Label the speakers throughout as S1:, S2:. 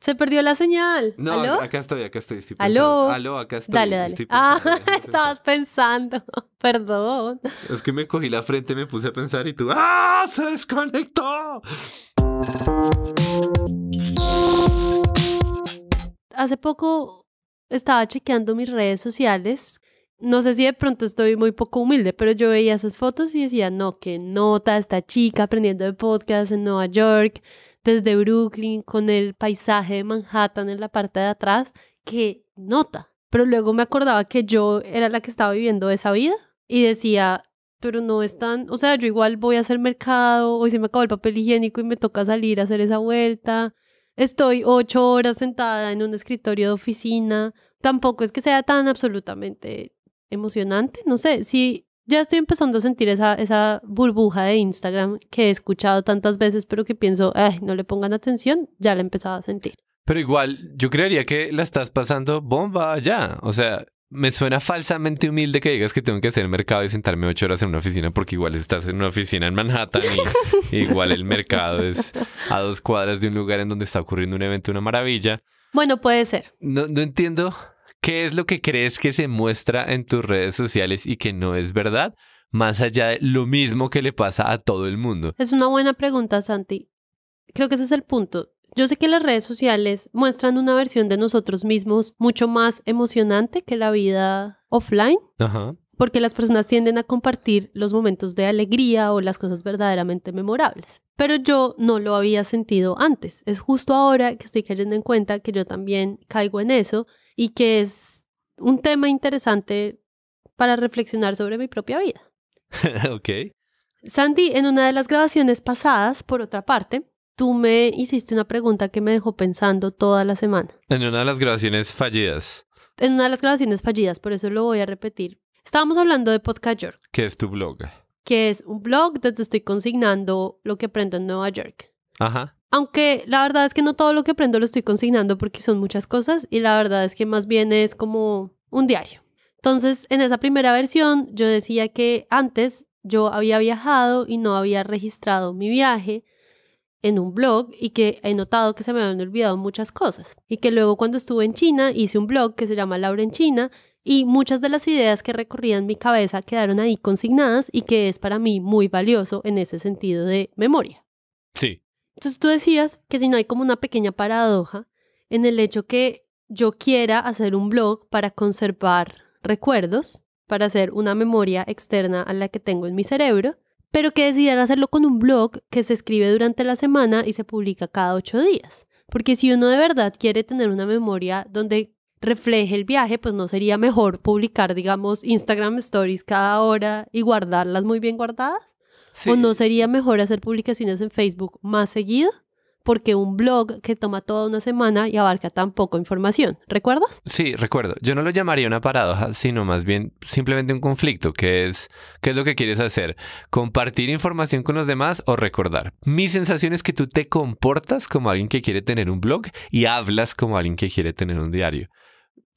S1: Se perdió la señal. No,
S2: acá estoy, acá estoy. ¿Aló? Aló, acá estoy. Dale, dale.
S1: ah, estabas pensando. Perdón.
S2: Es que me cogí la frente, me puse a pensar y tú. ¡Ah!
S1: ¡Se desconectó! Hace poco estaba chequeando mis redes sociales. No sé si de pronto estoy muy poco humilde, pero yo veía esas fotos y decía, no, qué nota esta chica aprendiendo de podcast en Nueva York desde Brooklyn con el paisaje de Manhattan en la parte de atrás, que nota. Pero luego me acordaba que yo era la que estaba viviendo esa vida y decía, pero no es tan, o sea, yo igual voy a hacer mercado, hoy se me acabó el papel higiénico y me toca salir a hacer esa vuelta. Estoy ocho horas sentada en un escritorio de oficina. Tampoco es que sea tan absolutamente emocionante, no sé, si ya estoy empezando a sentir esa, esa burbuja de Instagram que he escuchado tantas veces, pero que pienso, ay, no le pongan atención, ya la he empezado a sentir.
S2: Pero igual, yo creería que la estás pasando bomba ya. O sea, me suena falsamente humilde que digas que tengo que hacer el mercado y sentarme ocho horas en una oficina, porque igual estás en una oficina en Manhattan y igual el mercado es a dos cuadras de un lugar en donde está ocurriendo un evento, una maravilla.
S1: Bueno, puede ser.
S2: No, no entiendo ¿Qué es lo que crees que se muestra en tus redes sociales y que no es verdad? Más allá de lo mismo que le pasa a todo el mundo.
S1: Es una buena pregunta, Santi. Creo que ese es el punto. Yo sé que las redes sociales muestran una versión de nosotros mismos mucho más emocionante que la vida offline. Ajá porque las personas tienden a compartir los momentos de alegría o las cosas verdaderamente memorables. Pero yo no lo había sentido antes. Es justo ahora que estoy cayendo en cuenta que yo también caigo en eso y que es un tema interesante para reflexionar sobre mi propia vida.
S2: ok.
S1: Sandy, en una de las grabaciones pasadas, por otra parte, tú me hiciste una pregunta que me dejó pensando toda la semana.
S2: En una de las grabaciones fallidas.
S1: En una de las grabaciones fallidas, por eso lo voy a repetir, Estábamos hablando de Podcast York.
S2: ¿Qué es tu blog?
S1: Que es un blog donde estoy consignando lo que aprendo en Nueva York. Ajá. Aunque la verdad es que no todo lo que aprendo lo estoy consignando porque son muchas cosas y la verdad es que más bien es como un diario. Entonces, en esa primera versión yo decía que antes yo había viajado y no había registrado mi viaje en un blog y que he notado que se me habían olvidado muchas cosas y que luego cuando estuve en China hice un blog que se llama Laura en China y muchas de las ideas que recorrían mi cabeza quedaron ahí consignadas y que es para mí muy valioso en ese sentido de memoria. Sí. Entonces tú decías que si no hay como una pequeña paradoja en el hecho que yo quiera hacer un blog para conservar recuerdos, para hacer una memoria externa a la que tengo en mi cerebro, pero que decidiera hacerlo con un blog que se escribe durante la semana y se publica cada ocho días. Porque si uno de verdad quiere tener una memoria donde refleje el viaje, pues no sería mejor publicar, digamos, Instagram Stories cada hora y guardarlas muy bien guardadas? ¿O no sería mejor hacer publicaciones en Facebook más seguido? Porque un blog que toma toda una semana y abarca tan poco información, ¿recuerdas?
S2: Sí, recuerdo. Yo no lo llamaría una paradoja, sino más bien simplemente un conflicto, que es, ¿qué es lo que quieres hacer? ¿Compartir información con los demás o recordar? Mi sensación es que tú te comportas como alguien que quiere tener un blog y hablas como alguien que quiere tener un diario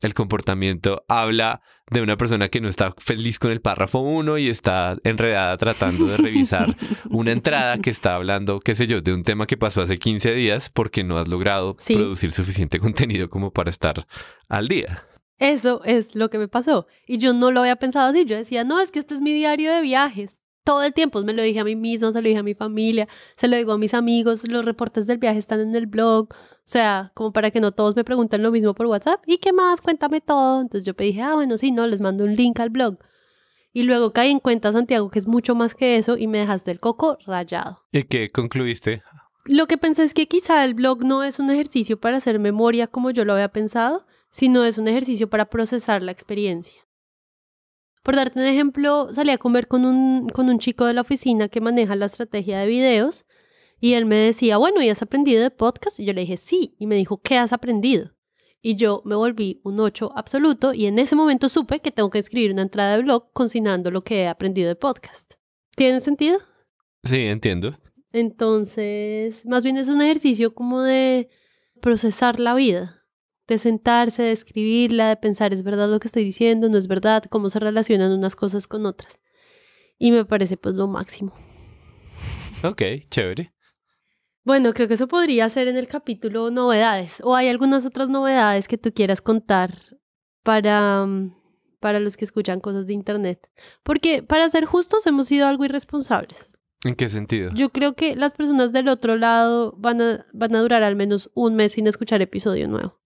S2: el comportamiento habla de una persona que no está feliz con el párrafo 1 y está enredada tratando de revisar una entrada que está hablando, qué sé yo, de un tema que pasó hace 15 días porque no has logrado producir suficiente contenido como para estar al día.
S1: Eso es lo que me pasó. Y yo no lo había pensado así. Yo decía, no, es que este es mi diario de viajes todo el tiempo. Me lo dije a mí mismo, se lo dije a mi familia, se lo digo a mis amigos, los reportes del viaje están en el blog, o sea, como para que no todos me pregunten lo mismo por WhatsApp. ¿Y qué más? Cuéntame todo. Entonces yo dije, ah, bueno, sí, no, les mando un link al blog. Y luego caí en cuenta, Santiago, que es mucho más que eso y me dejaste el coco rayado.
S2: ¿Y qué concluiste?
S1: Lo que pensé es que quizá el blog no es un ejercicio para hacer memoria como yo lo había pensado, sino es un ejercicio para procesar la experiencia. Por darte un ejemplo, salí a comer con un, chico de la oficina que maneja la estrategia de videos y él me decía, bueno, ¿y has aprendido de podcast? Y yo le dije, sí, y me dijo, ¿qué has aprendido? Y yo me volví un ocho absoluto y en ese momento supe que tengo que escribir una entrada de blog consignando lo que he aprendido de podcast. ¿Tiene sentido?
S2: Sí, entiendo.
S1: Entonces, más bien es un ejercicio como de procesar la vida de sentarse, de escribirla, de pensar es verdad lo que estoy diciendo, no es verdad, cómo se relacionan unas cosas con otras. Y me parece pues lo máximo.
S2: Ok, chévere.
S1: Bueno, creo que eso podría ser en el capítulo novedades. ¿O hay algunas otras novedades que tú quieras contar para, mm, para los que escuchan cosas de Internet? Porque para ser justos hemos sido algo irresponsables.
S2: ¿En qué sentido?
S1: Yo creo que las personas del otro lado van van a durar al menos un mes sin escuchar episodio nuevo.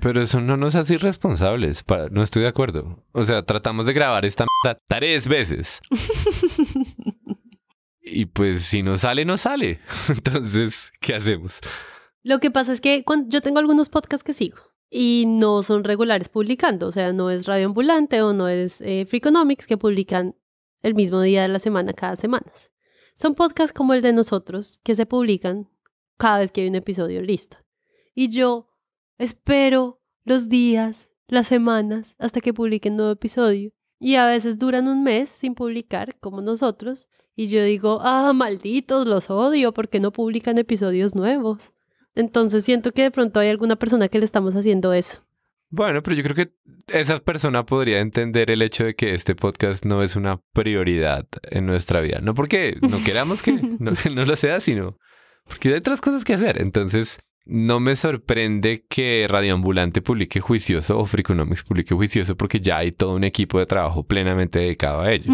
S2: Pero eso no nos hace irresponsables. No estoy de acuerdo. O sea, tratamos de grabar esta mierda tres veces. y pues si no sale, no sale. Entonces, ¿qué hacemos?
S1: Lo que pasa es que yo tengo algunos podcasts que sigo y no son regulares publicando. O sea, no es Radio Ambulante o no es eh, Freakonomics que publican el mismo día de la semana cada semana. Son podcasts como el de nosotros que se publican cada vez que hay un episodio listo. Y yo Espero los días, las semanas, hasta que publiquen nuevo episodio. Y a veces duran un mes sin publicar, como nosotros. Y yo digo, ah, malditos, los odio, porque no publican episodios nuevos. Entonces siento que de pronto hay alguna persona que le estamos haciendo eso.
S2: Bueno, pero yo creo que esa persona podría entender el hecho de que este podcast no es una prioridad en nuestra vida. No porque no queramos que no, no lo sea, sino porque hay otras cosas que hacer. Entonces, no me sorprende que Radioambulante publique Juicioso o Freakonomics publique Juicioso porque ya hay todo un equipo de trabajo plenamente dedicado a ello.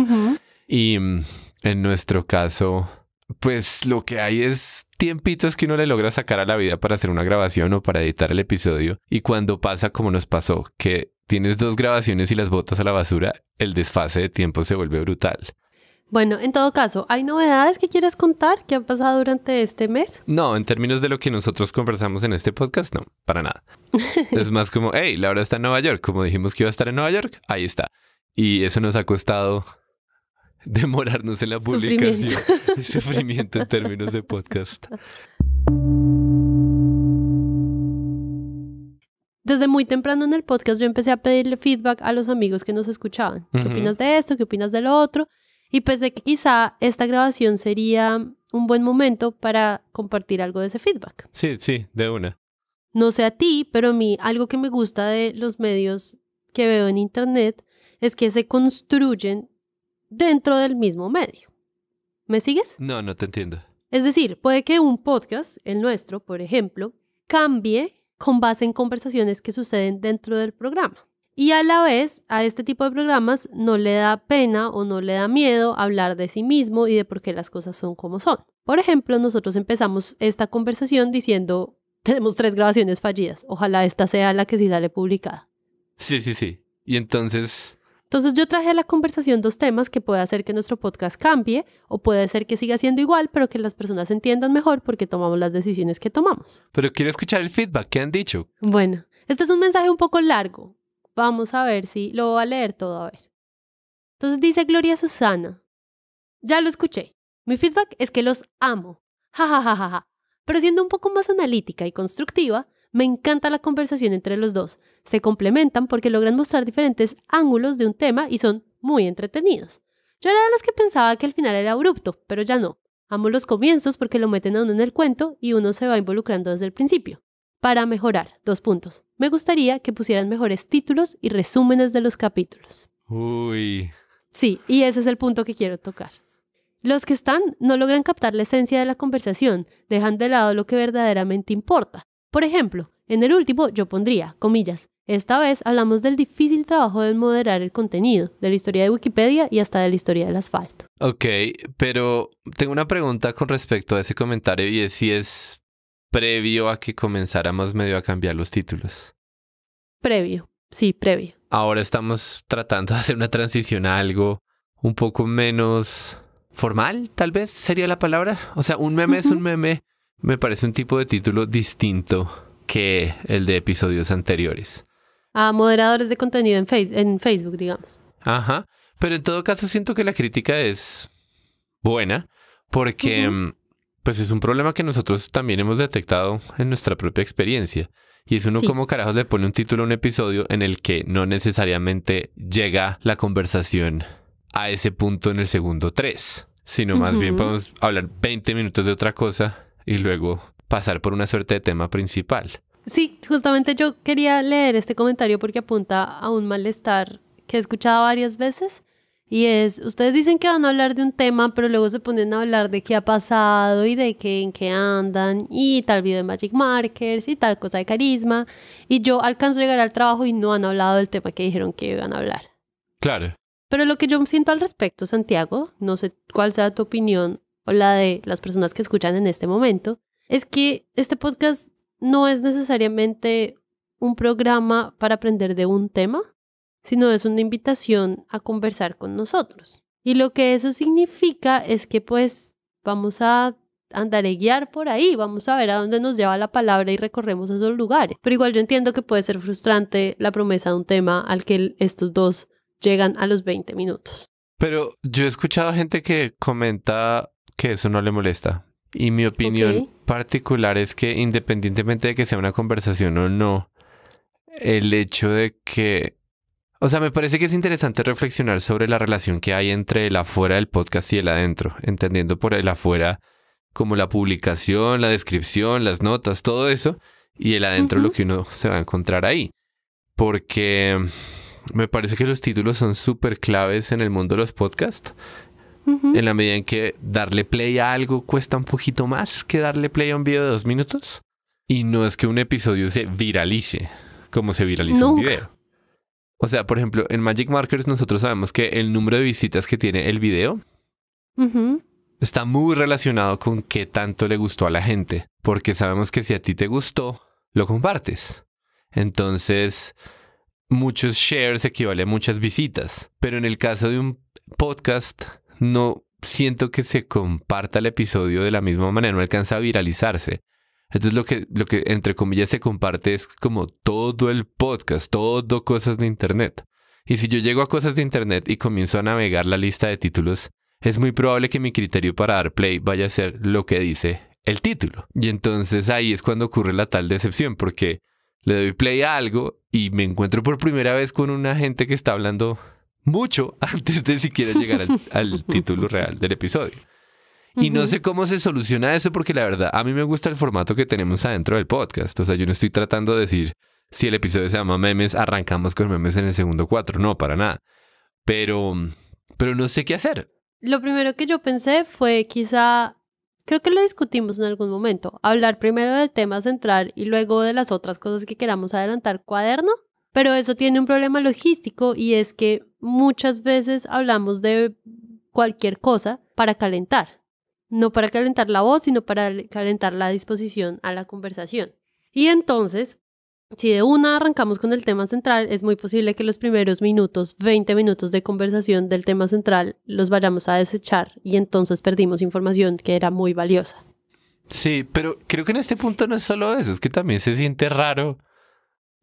S2: Y mm, en nuestro caso, pues lo que hay es tiempitos que uno le logra sacar a la vida para hacer una grabación o para editar el episodio. Y cuando pasa como nos pasó, que tienes dos grabaciones y las botas a la basura, el desfase de tiempo se vuelve brutal.
S1: Bueno, en todo caso, ¿hay novedades que quieres contar que han pasado durante este mes?
S2: No, en términos de lo que nosotros conversamos en este podcast, no, para nada. es más como, hey, Laura está en Nueva York, como dijimos que iba a estar en Nueva York, ahí está. Y eso nos ha costado demorarnos en la publicación sufrimiento en términos de podcast.
S1: Desde muy temprano en el podcast yo empecé a pedirle feedback a los amigos que nos escuchaban. ¿Qué opinas de esto? ¿Qué opinas de lo otro? y pensé que quizá esta grabación sería un buen momento para compartir algo de ese feedback.
S2: Sí, sí, de una.
S1: No sé a ti, pero a mí algo que me gusta de los medios que veo en Internet es que se construyen dentro del mismo medio. ¿Me sigues?
S2: No, no te entiendo.
S1: Es decir, puede que un podcast, el nuestro, por ejemplo, cambie con base en conversaciones que suceden dentro del programa y a la vez a este tipo de programas no le da pena o no le da miedo hablar de sí mismo y de por qué las cosas son como son. Por ejemplo, nosotros empezamos esta conversación diciendo, tenemos tres grabaciones fallidas, ojalá esta sea la que sí sale publicada.
S2: Sí, sí, sí. Y entonces...
S1: Entonces yo traje a la conversación dos temas que puede hacer que nuestro podcast cambie o puede ser que siga siendo igual, pero que las personas entiendan mejor porque tomamos las decisiones que tomamos.
S2: Pero quiero escuchar el feedback,
S1: ¿qué han dicho? Bueno, este es un mensaje un poco largo, Vamos a ver si lo va a leer todo a ver. Entonces dice Gloria Susana. Ya lo escuché. Mi feedback es que los amo. Ja, ja, ja, ja, ja. Pero siendo un poco más analítica y constructiva, me encanta la conversación entre los dos. Se complementan porque logran mostrar diferentes ángulos de un tema y son muy entretenidos. Yo era de las que pensaba que el final era abrupto, pero ya no. Amo los comienzos porque lo meten a uno en el cuento y uno se va involucrando desde el principio para mejorar. Dos puntos. Me gustaría que pusieran mejores títulos y resúmenes de los capítulos. Uy. Sí, y ese es el punto que quiero tocar. Los que están no logran captar la esencia de la conversación, dejan de lado lo que verdaderamente importa. Por ejemplo, en el último yo pondría, comillas, esta vez hablamos del difícil trabajo de moderar el contenido, de la historia de Wikipedia y hasta de la historia del asfalto.
S2: Ok, pero tengo una pregunta con respecto a ese comentario y es si es previo a que comenzáramos medio a cambiar los títulos.
S1: Previo, sí, previo.
S2: Ahora estamos tratando de hacer una transición a algo un poco menos formal,
S1: tal vez sería
S2: la palabra. O sea, un meme es un meme. Me parece un tipo de título distinto que el de episodios anteriores.
S1: A moderadores de contenido en, en Facebook, digamos.
S2: Ajá. Pero en todo caso siento que la crítica es buena porque pues es un problema que nosotros también hemos detectado en nuestra propia experiencia. Y es uno como carajos le pone un título a un episodio en el que no necesariamente llega la conversación a ese punto en el segundo tres. sino más bien podemos hablar 20 minutos de otra cosa y luego pasar por una suerte de tema principal.
S1: Sí, justamente yo quería leer este comentario porque apunta a un malestar que he escuchado varias veces y es, ustedes dicen que van a hablar de un tema, pero luego se ponen a hablar de qué ha pasado y de qué, en qué andan, y tal video de Magic Markers y tal cosa de carisma. Y yo alcanzo a llegar al trabajo y no han hablado del tema que dijeron que iban a hablar. Claro. Pero lo que yo siento al respecto, Santiago, no sé cuál sea tu opinión o la de las personas que escuchan en este momento, es que este podcast no es necesariamente un programa para aprender de un tema, sino es una invitación a conversar con nosotros. Y lo que eso significa es que pues vamos a andar y guiar por ahí, vamos a ver a dónde nos lleva la palabra y recorremos esos lugares. Pero igual yo entiendo que puede ser frustrante la promesa de un tema al que estos dos llegan a los 20 minutos.
S2: Pero yo he escuchado gente que comenta que eso no le molesta. Y mi opinión particular es que independientemente de que sea una conversación o no, el hecho de que o sea, me parece que es interesante reflexionar sobre la relación que hay entre el afuera del podcast y el adentro, entendiendo por el afuera como la publicación, la descripción, las notas, todo eso, y el adentro lo que uno se va a encontrar ahí. Porque me parece que los títulos son súper claves en el mundo de los podcasts, en la medida en que darle play a algo cuesta un poquito más que darle play a un video de dos minutos. Y no es que un episodio se viralice como se viraliza un video. O sea, por ejemplo, en Magic Markers nosotros sabemos que el número de visitas que tiene el video está muy relacionado con qué tanto le gustó a la gente. Porque sabemos que si a ti te gustó, lo compartes. Entonces, muchos shares equivale a muchas visitas. Pero en el caso de un podcast, no siento que se comparta el episodio de la misma manera, no alcanza a viralizarse. Entonces lo que, lo que entre comillas se comparte es como todo el podcast, todo cosas de Internet. Y si yo llego a cosas de Internet y comienzo a navegar la lista de títulos, es muy probable que mi criterio para dar play vaya a ser lo que dice el título. Y entonces ahí es cuando ocurre la tal decepción, porque le doy play a algo y me encuentro por primera vez con una gente que está hablando mucho antes de siquiera llegar al, al título real del episodio. Y no sé cómo se soluciona eso porque la verdad, a mí me gusta el formato que tenemos adentro del podcast. O sea, yo no estoy tratando de decir, si el episodio se llama memes, arrancamos con memes en el segundo cuatro. No, para nada. Pero, pero no sé qué hacer.
S1: Lo primero que yo pensé fue quizá, creo que lo discutimos en algún momento, hablar primero del tema central y luego de las otras cosas que queramos adelantar cuaderno. Pero eso tiene un problema logístico y es que muchas veces hablamos de cualquier cosa para calentar no para calentar la voz, sino para calentar la disposición a la conversación. Y entonces, si de una arrancamos con el tema central, es muy posible que los primeros minutos, 20 minutos de conversación del tema central, los vayamos a desechar y entonces perdimos información que era muy valiosa.
S2: Sí, pero creo que en este punto no es solo eso, es que también se siente raro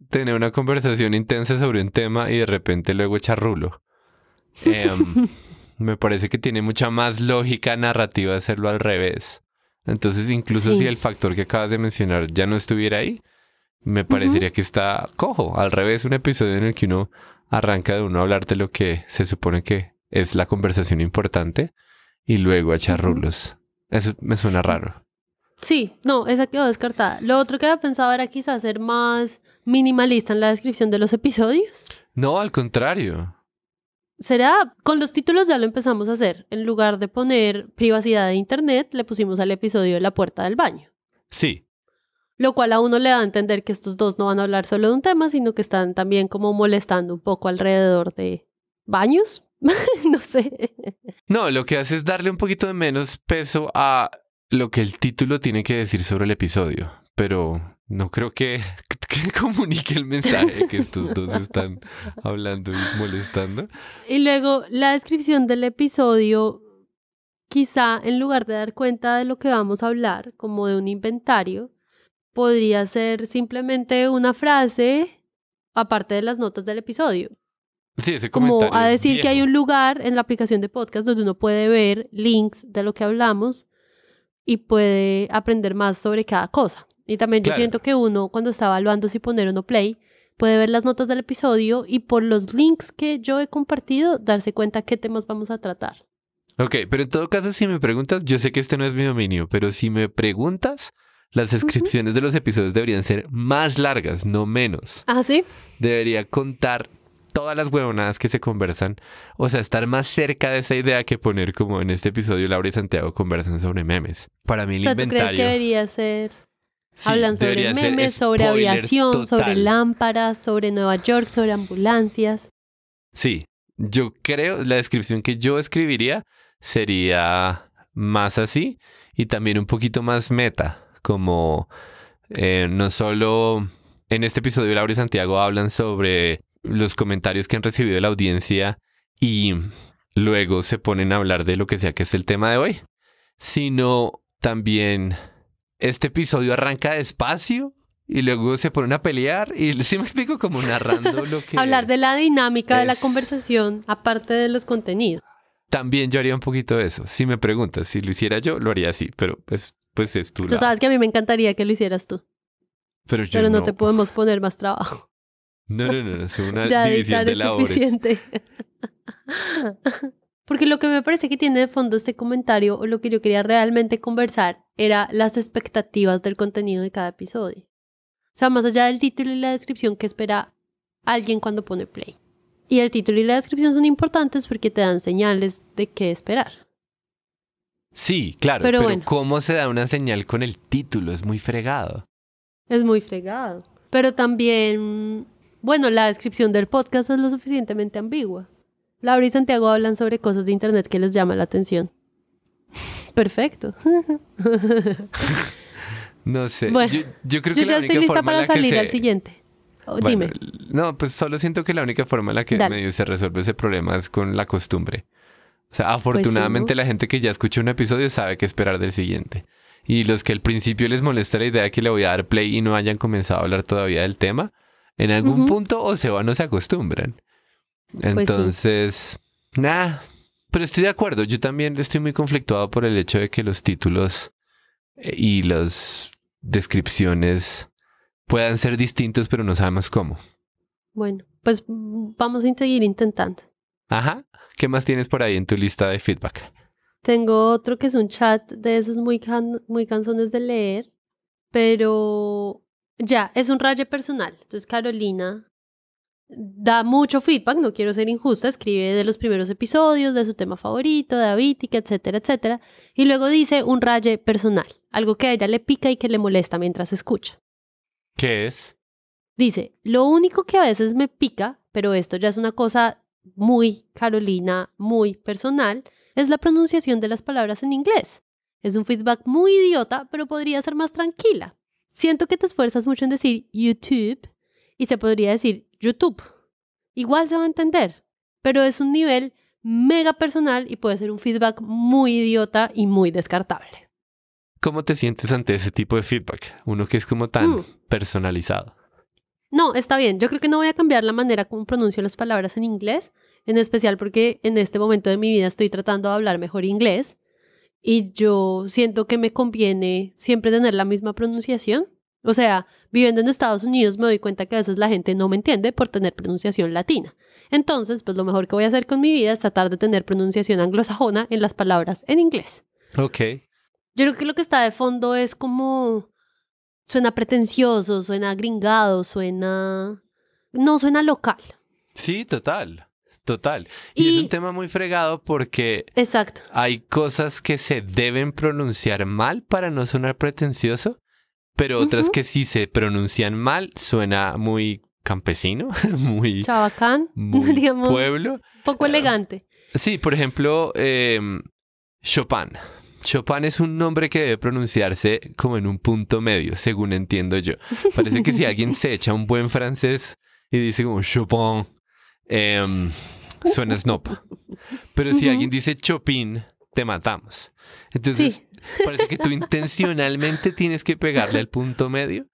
S2: tener una conversación intensa sobre un tema y de repente luego echar rulo. Em, me parece que tiene mucha más lógica narrativa hacerlo al revés. Entonces, incluso si el factor que acabas de mencionar ya no estuviera ahí, me parecería que está cojo. Al revés, un episodio en el que uno arranca de uno a hablarte lo que se supone que es la conversación importante y luego echar rulos. Eso me suena raro.
S1: Sí, no, esa quedó descartada. Lo otro que había pensado era quizás ser más minimalista en la descripción de los episodios.
S2: No, al contrario
S1: será, con los títulos ya lo empezamos a hacer. En lugar de poner privacidad de Internet, le pusimos al episodio la puerta del baño. Sí. Lo cual a uno le da a entender que estos dos no van a hablar solo de un tema, sino que están también como molestando un poco alrededor de baños. no sé.
S2: No, lo que hace es darle un poquito de menos peso a lo que el título tiene que decir sobre el episodio, pero no creo que comunique el mensaje que estos dos están hablando y molestando.
S1: Y luego la descripción del episodio, quizá en lugar de dar cuenta de lo que vamos a hablar, como de un inventario, podría ser simplemente una frase aparte de las notas del episodio.
S2: Sí, ese Como a decir que hay un
S1: lugar en la aplicación de podcast donde uno puede ver links de lo que hablamos y puede aprender más sobre cada cosa. Y también yo siento que uno, cuando está evaluando si poner o no play, puede ver las notas del episodio y por los links que yo he compartido, darse cuenta qué temas vamos a tratar.
S2: Ok, pero en todo caso, si me preguntas, yo sé que este no es mi dominio, pero si me preguntas, las descripciones de los episodios deberían ser más largas, no menos. Ah, sí. Debería contar todas las huevonadas que se conversan, o sea, estar más cerca de esa idea que poner como en este episodio Laura y Santiago conversan sobre memes. Para mí el o crees que
S1: debería ser Hablan sobre memes, sobre aviación, sobre lámparas, sobre Nueva York, sobre ambulancias.
S2: Sí, yo creo, la descripción que yo escribiría sería más así y también un poquito más meta, como eh, no solo en este episodio Laura y Santiago hablan sobre los comentarios que han recibido la audiencia y luego se ponen a hablar de lo que sea que es el tema de hoy, sino también este episodio arranca despacio y luego se ponen a pelear y sí me explico como narrando
S1: lo que... Hablar de la dinámica de la conversación aparte de los contenidos.
S2: También yo haría un poquito de eso. Si me preguntas, si lo hiciera yo, lo haría así, pero pues, pues es tu... Tú sabes
S1: que a mí me encantaría que lo hicieras tú.
S2: Pero, pero no, te
S1: podemos poner más trabajo.
S2: No, no, no, es una ya división de es suficiente.
S1: Porque lo que me parece que tiene de fondo este comentario o lo que yo quería realmente conversar era las expectativas del contenido de cada episodio. O sea, más allá del título y la descripción que espera alguien cuando pone play. Y el título y la descripción son importantes porque te dan señales de qué esperar.
S2: Sí, claro, pero, ¿cómo se da una señal con el título? Es muy fregado.
S1: Es muy fregado. Pero también, bueno, la descripción del podcast es lo suficientemente ambigua. Laura y Santiago hablan sobre cosas de internet que les llama la atención. Perfecto.
S2: no sé. yo, creo que ya la única lista forma para salir al
S1: siguiente. Oh, dime.
S2: No, pues solo siento que la única forma en la que medio se resuelve ese problema es con la costumbre. O sea, pues afortunadamente la gente que ya escucha un episodio sabe qué esperar del siguiente. Y los que al principio les molesta la idea que le voy a dar play y no hayan comenzado a hablar todavía del tema, en algún punto o se van o se acostumbran. Pues Entonces, nada, pero estoy de acuerdo, yo también estoy muy conflictuado por el hecho de que los títulos eh, y las descripciones puedan ser distintos, pero no sabemos cómo.
S1: Bueno, pues vamos a seguir intentando.
S2: Ajá. ¿Qué más tienes por ahí en tu lista de feedback?
S1: Tengo otro que es un chat de esos muy, muy canzones de leer, pero ya, es un rayo personal. Entonces Carolina da mucho feedback, no quiero ser injusta, escribe de los primeros episodios, de su tema favorito, de Avítica, etcétera, etcétera, y luego dice un raye personal, algo que a ella le pica y que le molesta mientras escucha. ¿Qué es? Dice, lo único que a veces me pica, pero esto ya es una cosa muy Carolina, muy personal, es la pronunciación de las palabras en inglés. Es un feedback muy idiota, pero podría ser más tranquila. Siento que te esfuerzas mucho en decir YouTube y se podría decir YouTube. Igual se va a entender, pero es un nivel mega personal y puede ser un feedback muy idiota y muy descartable.
S2: ¿Cómo te sientes ante ese tipo de feedback? Uno que es como tan mm. personalizado.
S1: No, está bien. Yo creo que no voy a cambiar la manera como pronuncio las palabras en inglés, en especial porque en este momento de mi vida estoy tratando de hablar mejor inglés y yo siento que me conviene siempre tener la misma pronunciación o sea, viviendo en Estados Unidos me doy cuenta que a veces la gente no me entiende por tener pronunciación latina. Entonces, pues lo mejor que voy a hacer con mi vida es tratar de tener pronunciación anglosajona en las palabras en inglés. Ok. Yo creo que lo que está de fondo es como... Suena pretencioso, suena gringado, suena... No suena local.
S2: Sí, total. Total. Y, y, es un tema muy fregado porque exacto. hay cosas que se deben pronunciar mal para no sonar pretencioso pero otras que sí se pronuncian mal, suena muy campesino, muy...
S1: Chabacán, digamos. Pueblo. Poco eh, elegante.
S2: sí, por ejemplo, em, Chopin. Chopin es un nombre que debe pronunciarse como en un punto medio, según entiendo yo. Parece que si alguien se echa un buen francés y dice como Chopin, em, suena Snop. Pero si alguien dice Chopin, te matamos. Entonces, parece que tú intencionalmente tienes que pegarle al punto medio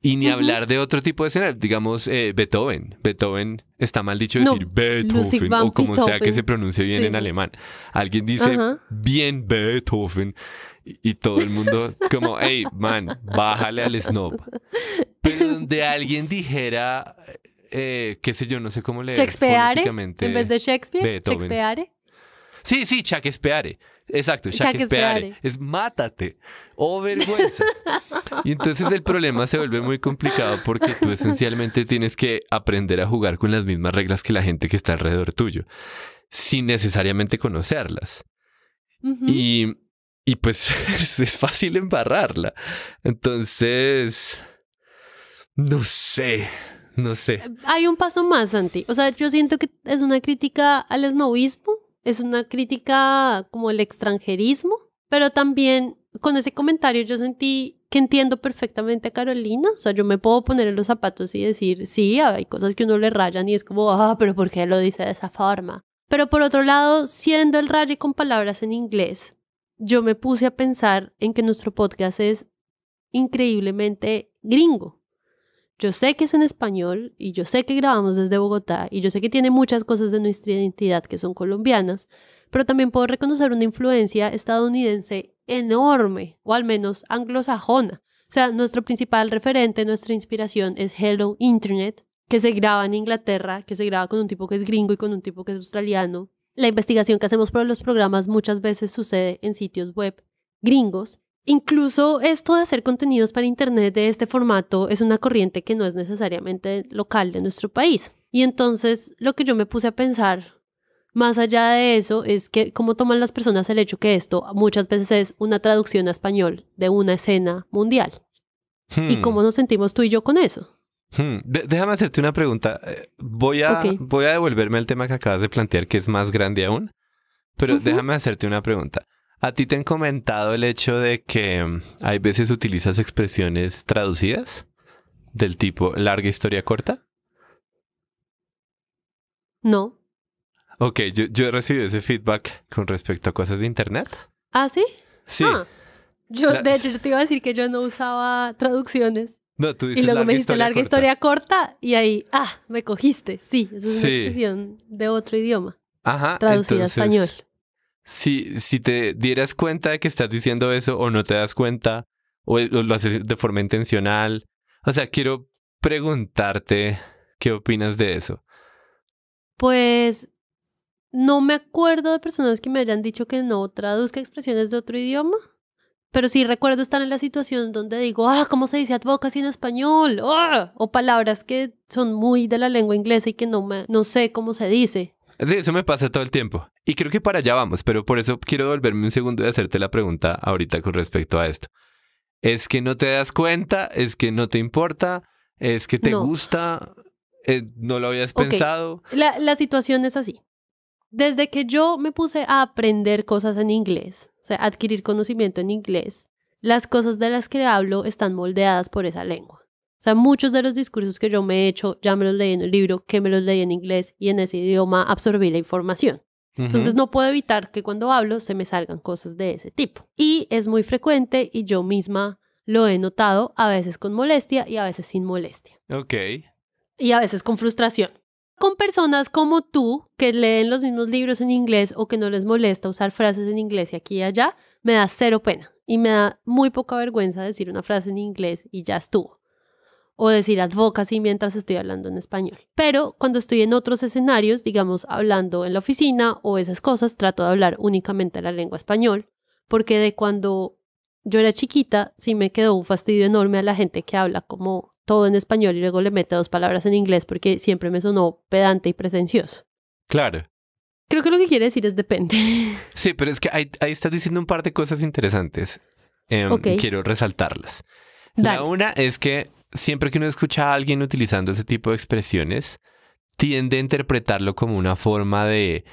S2: y ni hablar de otro tipo de escena. Digamos, eh, Beethoven. Beethoven está mal dicho decir Beethoven o como sea que se pronuncie bien en alemán. Alguien dice bien Beethoven y todo el mundo como, hey, man, bájale al snob. Pero donde alguien dijera, eh, qué sé yo, no sé cómo leer. Shakespeare, en vez de Shakespeare, Beethoven. Shakespeare. Sí, sí, Peare, Exacto, chaquespeare, Es mátate. Oh, vergüenza. y entonces el problema se vuelve muy complicado porque tú esencialmente tienes que aprender a jugar con las mismas reglas que la gente que está alrededor tuyo, sin necesariamente conocerlas.
S1: Y
S2: y pues es fácil embarrarla. Entonces, no sé, no sé.
S1: Hay un paso más, Santi. O sea, yo siento que es una crítica al esnovismo es una crítica como el extranjerismo, pero también con ese comentario yo sentí que entiendo perfectamente a Carolina, o sea, yo me puedo poner en los zapatos y decir, sí, hay cosas que uno le rayan y es como, ah, pero ¿por qué lo dice de esa forma? Pero por otro lado, siendo el raye con palabras en inglés, yo me puse a pensar en que nuestro podcast es increíblemente gringo yo sé que es en español y yo sé que grabamos desde Bogotá y yo sé que tiene muchas cosas de nuestra identidad que son colombianas, pero también puedo reconocer una influencia estadounidense enorme, o al menos anglosajona. O sea, nuestro principal referente, nuestra inspiración es Hello Internet, que se graba en Inglaterra, que se graba con un tipo que es gringo y con un tipo que es australiano. La investigación que hacemos para los programas muchas veces sucede en sitios web gringos Incluso esto de hacer contenidos para Internet de este formato es una corriente que no es necesariamente local de nuestro país. Y entonces lo que yo me puse a pensar, más allá de eso, es que cómo toman las personas el hecho que esto muchas veces es una traducción a español de una escena mundial. ¿Y hmm. cómo nos sentimos tú y yo con eso?
S2: Hmm. déjame hacerte una pregunta. Eh, voy a, devolverme al tema que acabas de plantear, que es más grande aún. Pero déjame hacerte una pregunta. ¿A ti te han comentado el hecho de que mm, hay veces utilizas expresiones traducidas del tipo larga historia corta? No. Ok, yo, yo he recibido ese feedback con respecto a cosas de internet. ¿Ah, sí? Sí. Ah.
S1: yo, De hecho, te iba a decir que yo no usaba traducciones.
S2: No, tú dices y luego larga me dijiste larga historia
S1: corta y ahí, ah, me cogiste. Sí, es una expresión de otro idioma.
S2: Ajá. Traducida a español si, si te dieras cuenta de que estás diciendo eso o no te das cuenta, e, o, lo haces de forma intencional. O sea, quiero preguntarte qué opinas de eso.
S1: Pues no me acuerdo de personas que me hayan dicho que no traduzca expresiones de otro idioma, pero sí recuerdo estar en la situación donde digo, ah, ¿cómo se dice advocacy en español? ¡Ah!", o palabras que son muy de la lengua inglesa y que no, no sé cómo se dice.
S2: Sí, eso me pasa todo el tiempo. Y creo que para allá vamos, pero por eso quiero volverme un segundo y hacerte la pregunta ahorita con respecto a esto. ¿Es que no te das cuenta? ¿Es que no te importa? ¿Es que te gusta? Eh, ¿No lo habías pensado?
S1: La, la situación es así. Desde que yo me puse a aprender cosas en inglés, o sea, adquirir conocimiento en inglés, las cosas de las que hablo están moldeadas por esa lengua sea, muchos de los discursos que yo me he hecho, ya me los leí en el libro, que me los leí en inglés y en ese idioma absorbí la información. Entonces no puedo evitar que cuando hablo se me salgan cosas de ese tipo. Y es muy frecuente y yo misma lo he notado, a veces con molestia y a veces sin molestia. Ok. Y a veces con frustración. Con personas como tú que leen los mismos libros en inglés o que no les molesta usar frases en inglés y aquí y allá, me da cero pena y me da muy poca vergüenza decir una frase en inglés y ya estuvo o decir advocacy mientras estoy hablando en español. Pero cuando estoy en otros escenarios, digamos hablando en la oficina o esas cosas, trato de hablar únicamente la lengua español, porque de cuando yo era chiquita, sí me quedó un fastidio enorme a la gente que habla como todo en español y luego le mete dos palabras en inglés porque siempre me sonó pedante y pretencioso. Claro. Creo que lo que quiere decir es depende.
S2: Sí, pero es que ahí, estás diciendo un par de cosas interesantes. Eh, Quiero resaltarlas. La una es que siempre que uno escucha a alguien utilizando ese tipo de expresiones, tiende a interpretarlo como una forma de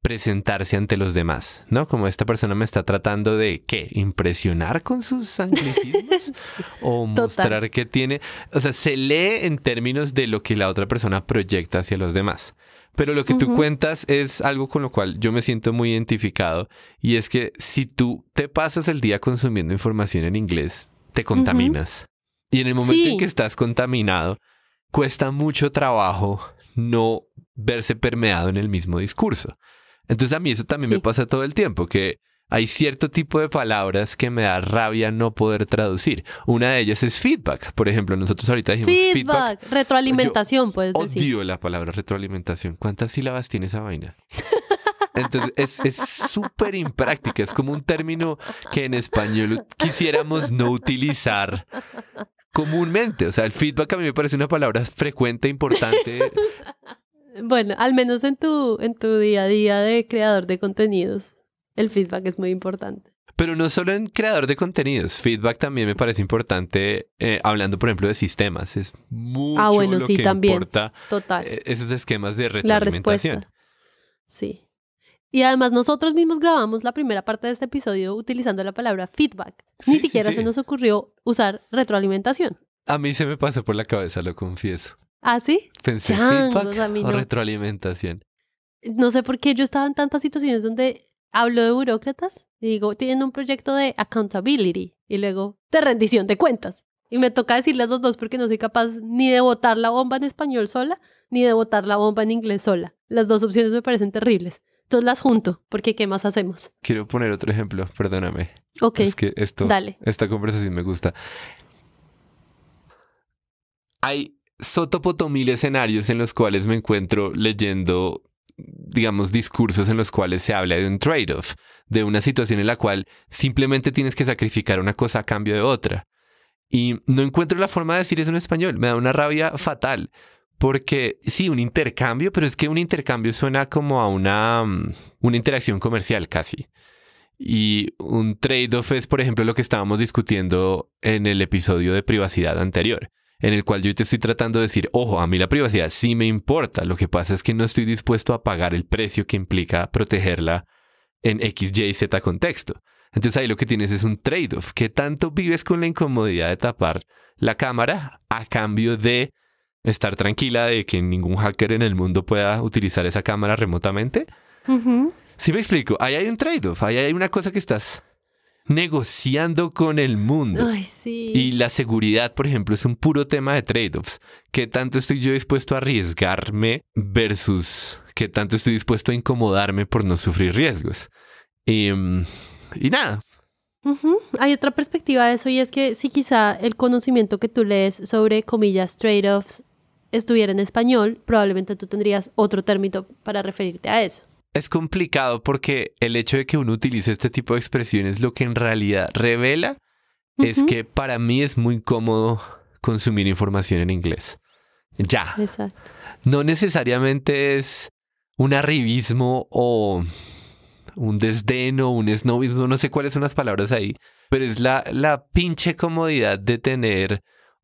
S2: presentarse ante los demás, ¿no? Como esta persona me está tratando de, ¿qué? ¿Impresionar con sus anglicismos? ¿O mostrar que tiene? O sea, se lee en términos de lo que la otra persona proyecta hacia los demás. Pero lo que tú cuentas es algo con lo cual yo me siento muy identificado y es que si tú te pasas el día consumiendo información en inglés, te contaminas. Y en el momento en que estás contaminado, cuesta mucho trabajo no verse permeado en el mismo discurso. Entonces a mí eso también me pasa todo el tiempo, que hay cierto tipo de palabras que me da rabia no poder traducir. Una de ellas es feedback. Por ejemplo, nosotros ahorita dijimos feedback.
S1: feedback. Retroalimentación, pues. Odio
S2: la palabra retroalimentación. ¿Cuántas sílabas tiene esa vaina? Entonces es súper impráctica, es como un término que en español quisiéramos no utilizar comúnmente. O sea, el feedback a mí me parece una palabra frecuente, importante.
S1: Bueno, al menos en tu, en tu día a día de creador de contenidos, el feedback es muy importante.
S2: Pero no solo en creador de contenidos, feedback también me parece importante, eh, hablando por ejemplo de sistemas, es ah, mucho ah, bueno, sí, también. importa Total. Eh, esos esquemas de retroalimentación. La respuesta.
S1: Sí. Y además nosotros mismos grabamos la primera parte de este episodio utilizando la palabra feedback. Ni siquiera se nos ocurrió usar retroalimentación.
S2: A mí se me pasó por la cabeza, lo confieso.
S1: ¿Ah, sí? Pensé feedback o
S2: retroalimentación.
S1: No sé por qué yo estaba en tantas situaciones donde hablo de burócratas y digo, tienen un proyecto de accountability y luego de rendición de cuentas. Y me toca decirles los dos porque no soy capaz ni de botar la bomba en español sola, ni de botar la bomba en inglés sola. Las dos opciones me parecen terribles. Entonces las junto, porque ¿qué más hacemos?
S2: Quiero poner otro ejemplo, perdóname.
S1: Ok. Dale.
S2: esta conversación me gusta. Hay sotopotomil escenarios en los cuales me encuentro leyendo, digamos, discursos en los cuales se habla de un trade-off, de una situación en la cual simplemente tienes que sacrificar una cosa a cambio de otra. Y no encuentro la forma de decir eso en español. Me da una rabia fatal. Porque sí, un intercambio, pero es que un intercambio suena como a una, mm, una interacción comercial casi. Y un trade-off es, por ejemplo, lo que estábamos discutiendo en el episodio de privacidad anterior, en el cual yo te estoy tratando de decir, ojo, a mí la privacidad sí me importa, lo que pasa es que no estoy dispuesto a pagar el precio que implica protegerla en X, Y, Z contexto. Entonces ahí lo que tienes es un trade-off, que tanto vives con la incomodidad de tapar la cámara a cambio de estar tranquila de que ningún hacker en el mundo pueda utilizar esa cámara remotamente. Si me explico, ahí hay un trade-off, ahí hay una cosa que estás negociando con el mundo. Y la seguridad, por ejemplo, es un puro tema de trade-offs. ¿Qué tanto estoy yo dispuesto a arriesgarme versus qué tanto estoy dispuesto a incomodarme por no sufrir riesgos? Em, y, nada.
S1: Hay otra perspectiva de eso y es que si quizá el conocimiento que tú lees sobre comillas trade-offs estuviera en español, probablemente tú tendrías otro término para referirte a eso.
S2: Es complicado porque el hecho de que uno utilice este tipo de expresiones lo que en realidad revela es que para mí es muy cómodo consumir información en inglés. Ya. Exacto. No necesariamente es un arribismo o un desdén o un snobismo, no sé cuáles son las palabras ahí, pero es la, la pinche comodidad de tener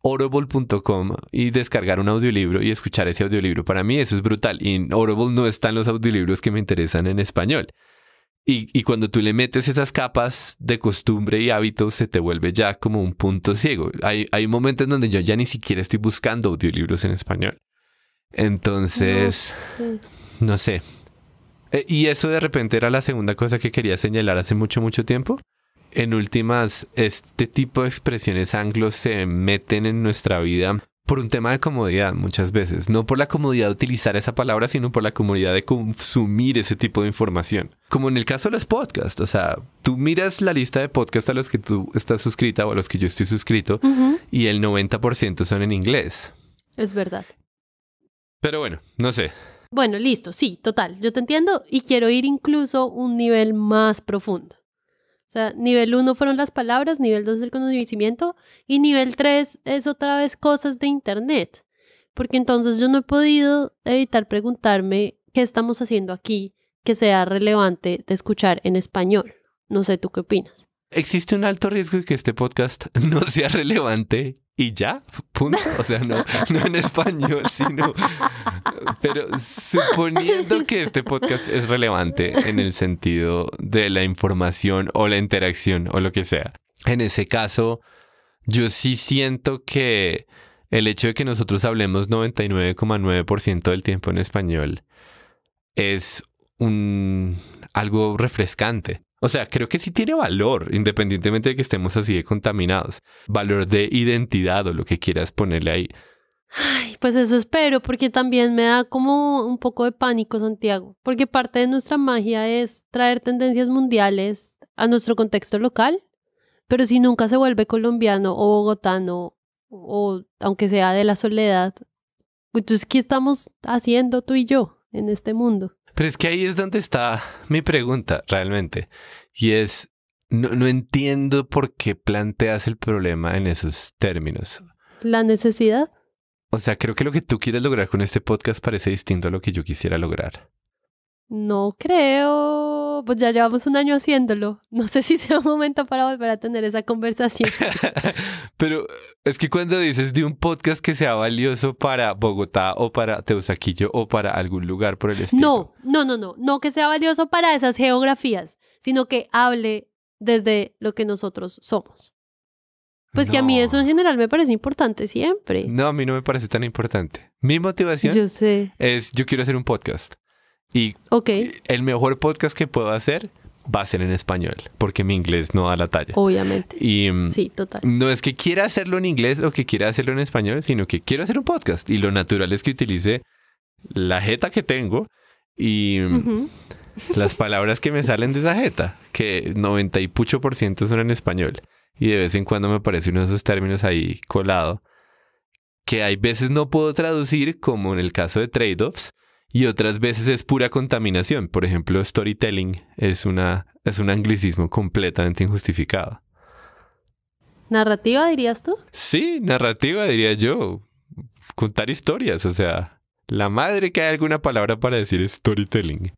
S2: audible.com y descargar un audiolibro y escuchar ese audiolibro. Para mí eso es brutal. Y en Audible no están los audiolibros que me interesan en español. Y, cuando tú le metes esas capas de costumbre y hábitos, se te vuelve ya como un punto ciego. Hay, momentos donde yo ya ni siquiera estoy buscando audiolibros en español. Entonces, no, sé. Eh, y eso de repente era la segunda cosa que quería señalar hace mucho, mucho tiempo en últimas, este tipo de expresiones anglos se meten en nuestra vida por un tema de comodidad muchas veces, no por la comodidad de utilizar esa palabra, sino por la comodidad de consumir ese tipo de información. Como en el caso de los podcasts, o sea, tú miras la lista de podcasts a los que tú estás suscrita o a los que yo estoy suscrito y el 90% son en inglés. Es verdad. Pero bueno, no sé.
S1: Bueno, listo, sí, total, yo te entiendo y quiero ir incluso un nivel más profundo. O sea, nivel 1 fueron las palabras, nivel 2 el conocimiento y nivel 3 es otra vez cosas de Internet. Porque entonces yo no he podido evitar preguntarme qué estamos haciendo aquí que sea relevante de escuchar en español. No sé, ¿tú qué opinas?
S2: Existe un alto riesgo de que este podcast no sea relevante y ya, punto. O sea, no en español, sino pero suponiendo que este podcast es relevante en el sentido de la información o la interacción o lo que sea, en ese caso, yo sí siento que el hecho de que nosotros hablemos 99,9% del tiempo en español es un algo refrescante. O sea, creo que sí tiene valor, independientemente de que estemos así de contaminados. Valor de identidad o lo que quieras ponerle ahí
S1: pues eso espero, porque también me da como un poco de pánico, Santiago, porque parte de nuestra magia es traer tendencias mundiales a nuestro contexto local, pero si nunca se vuelve colombiano o bogotano, o aunque sea de la soledad, entonces, ¿qué estamos haciendo tú y yo en este mundo?
S2: Pero es que ahí es donde está mi pregunta realmente, y es, no, no entiendo por qué planteas el problema en esos términos.
S1: ¿La necesidad?
S2: O sea, creo que lo que tú quieres lograr con este podcast parece distinto a lo que yo quisiera lograr.
S1: No creo. Pues ya llevamos un año haciéndolo. No sé si sea un momento para volver a tener esa conversación.
S2: Pero eh, es que cuando dices de un podcast que sea valioso para Bogotá o para Teusaquillo o para algún lugar por el estilo.
S1: No, no, no, no. No que sea valioso para esas geografías, sino que hable desde lo que nosotros somos. Pues que a mí eso en general me parece importante siempre.
S2: No, a mí no me parece tan importante. Mi motivación es yo quiero hacer un podcast. Y el mejor podcast que puedo hacer va a ser en español, porque mi inglés no da la talla. Obviamente. Y mm, sí, total. No es que quiera hacerlo en inglés o que quiera hacerlo en español, sino que quiero hacer un podcast. Y lo natural es que utilice la jeta que tengo y mm, las palabras que me salen de esa jeta, que 90 y pucho por ciento son en español y de vez en cuando me aparece uno de esos términos ahí colado, que hay veces no puedo traducir, como en el caso de trade-offs, y otras veces es pura contaminación. Por ejemplo, storytelling es, una, es un anglicismo completamente injustificado.
S1: ¿Narrativa dirías tú?
S2: Sí, narrativa diría yo. Contar historias, o sea, la madre que hay alguna palabra para decir storytelling.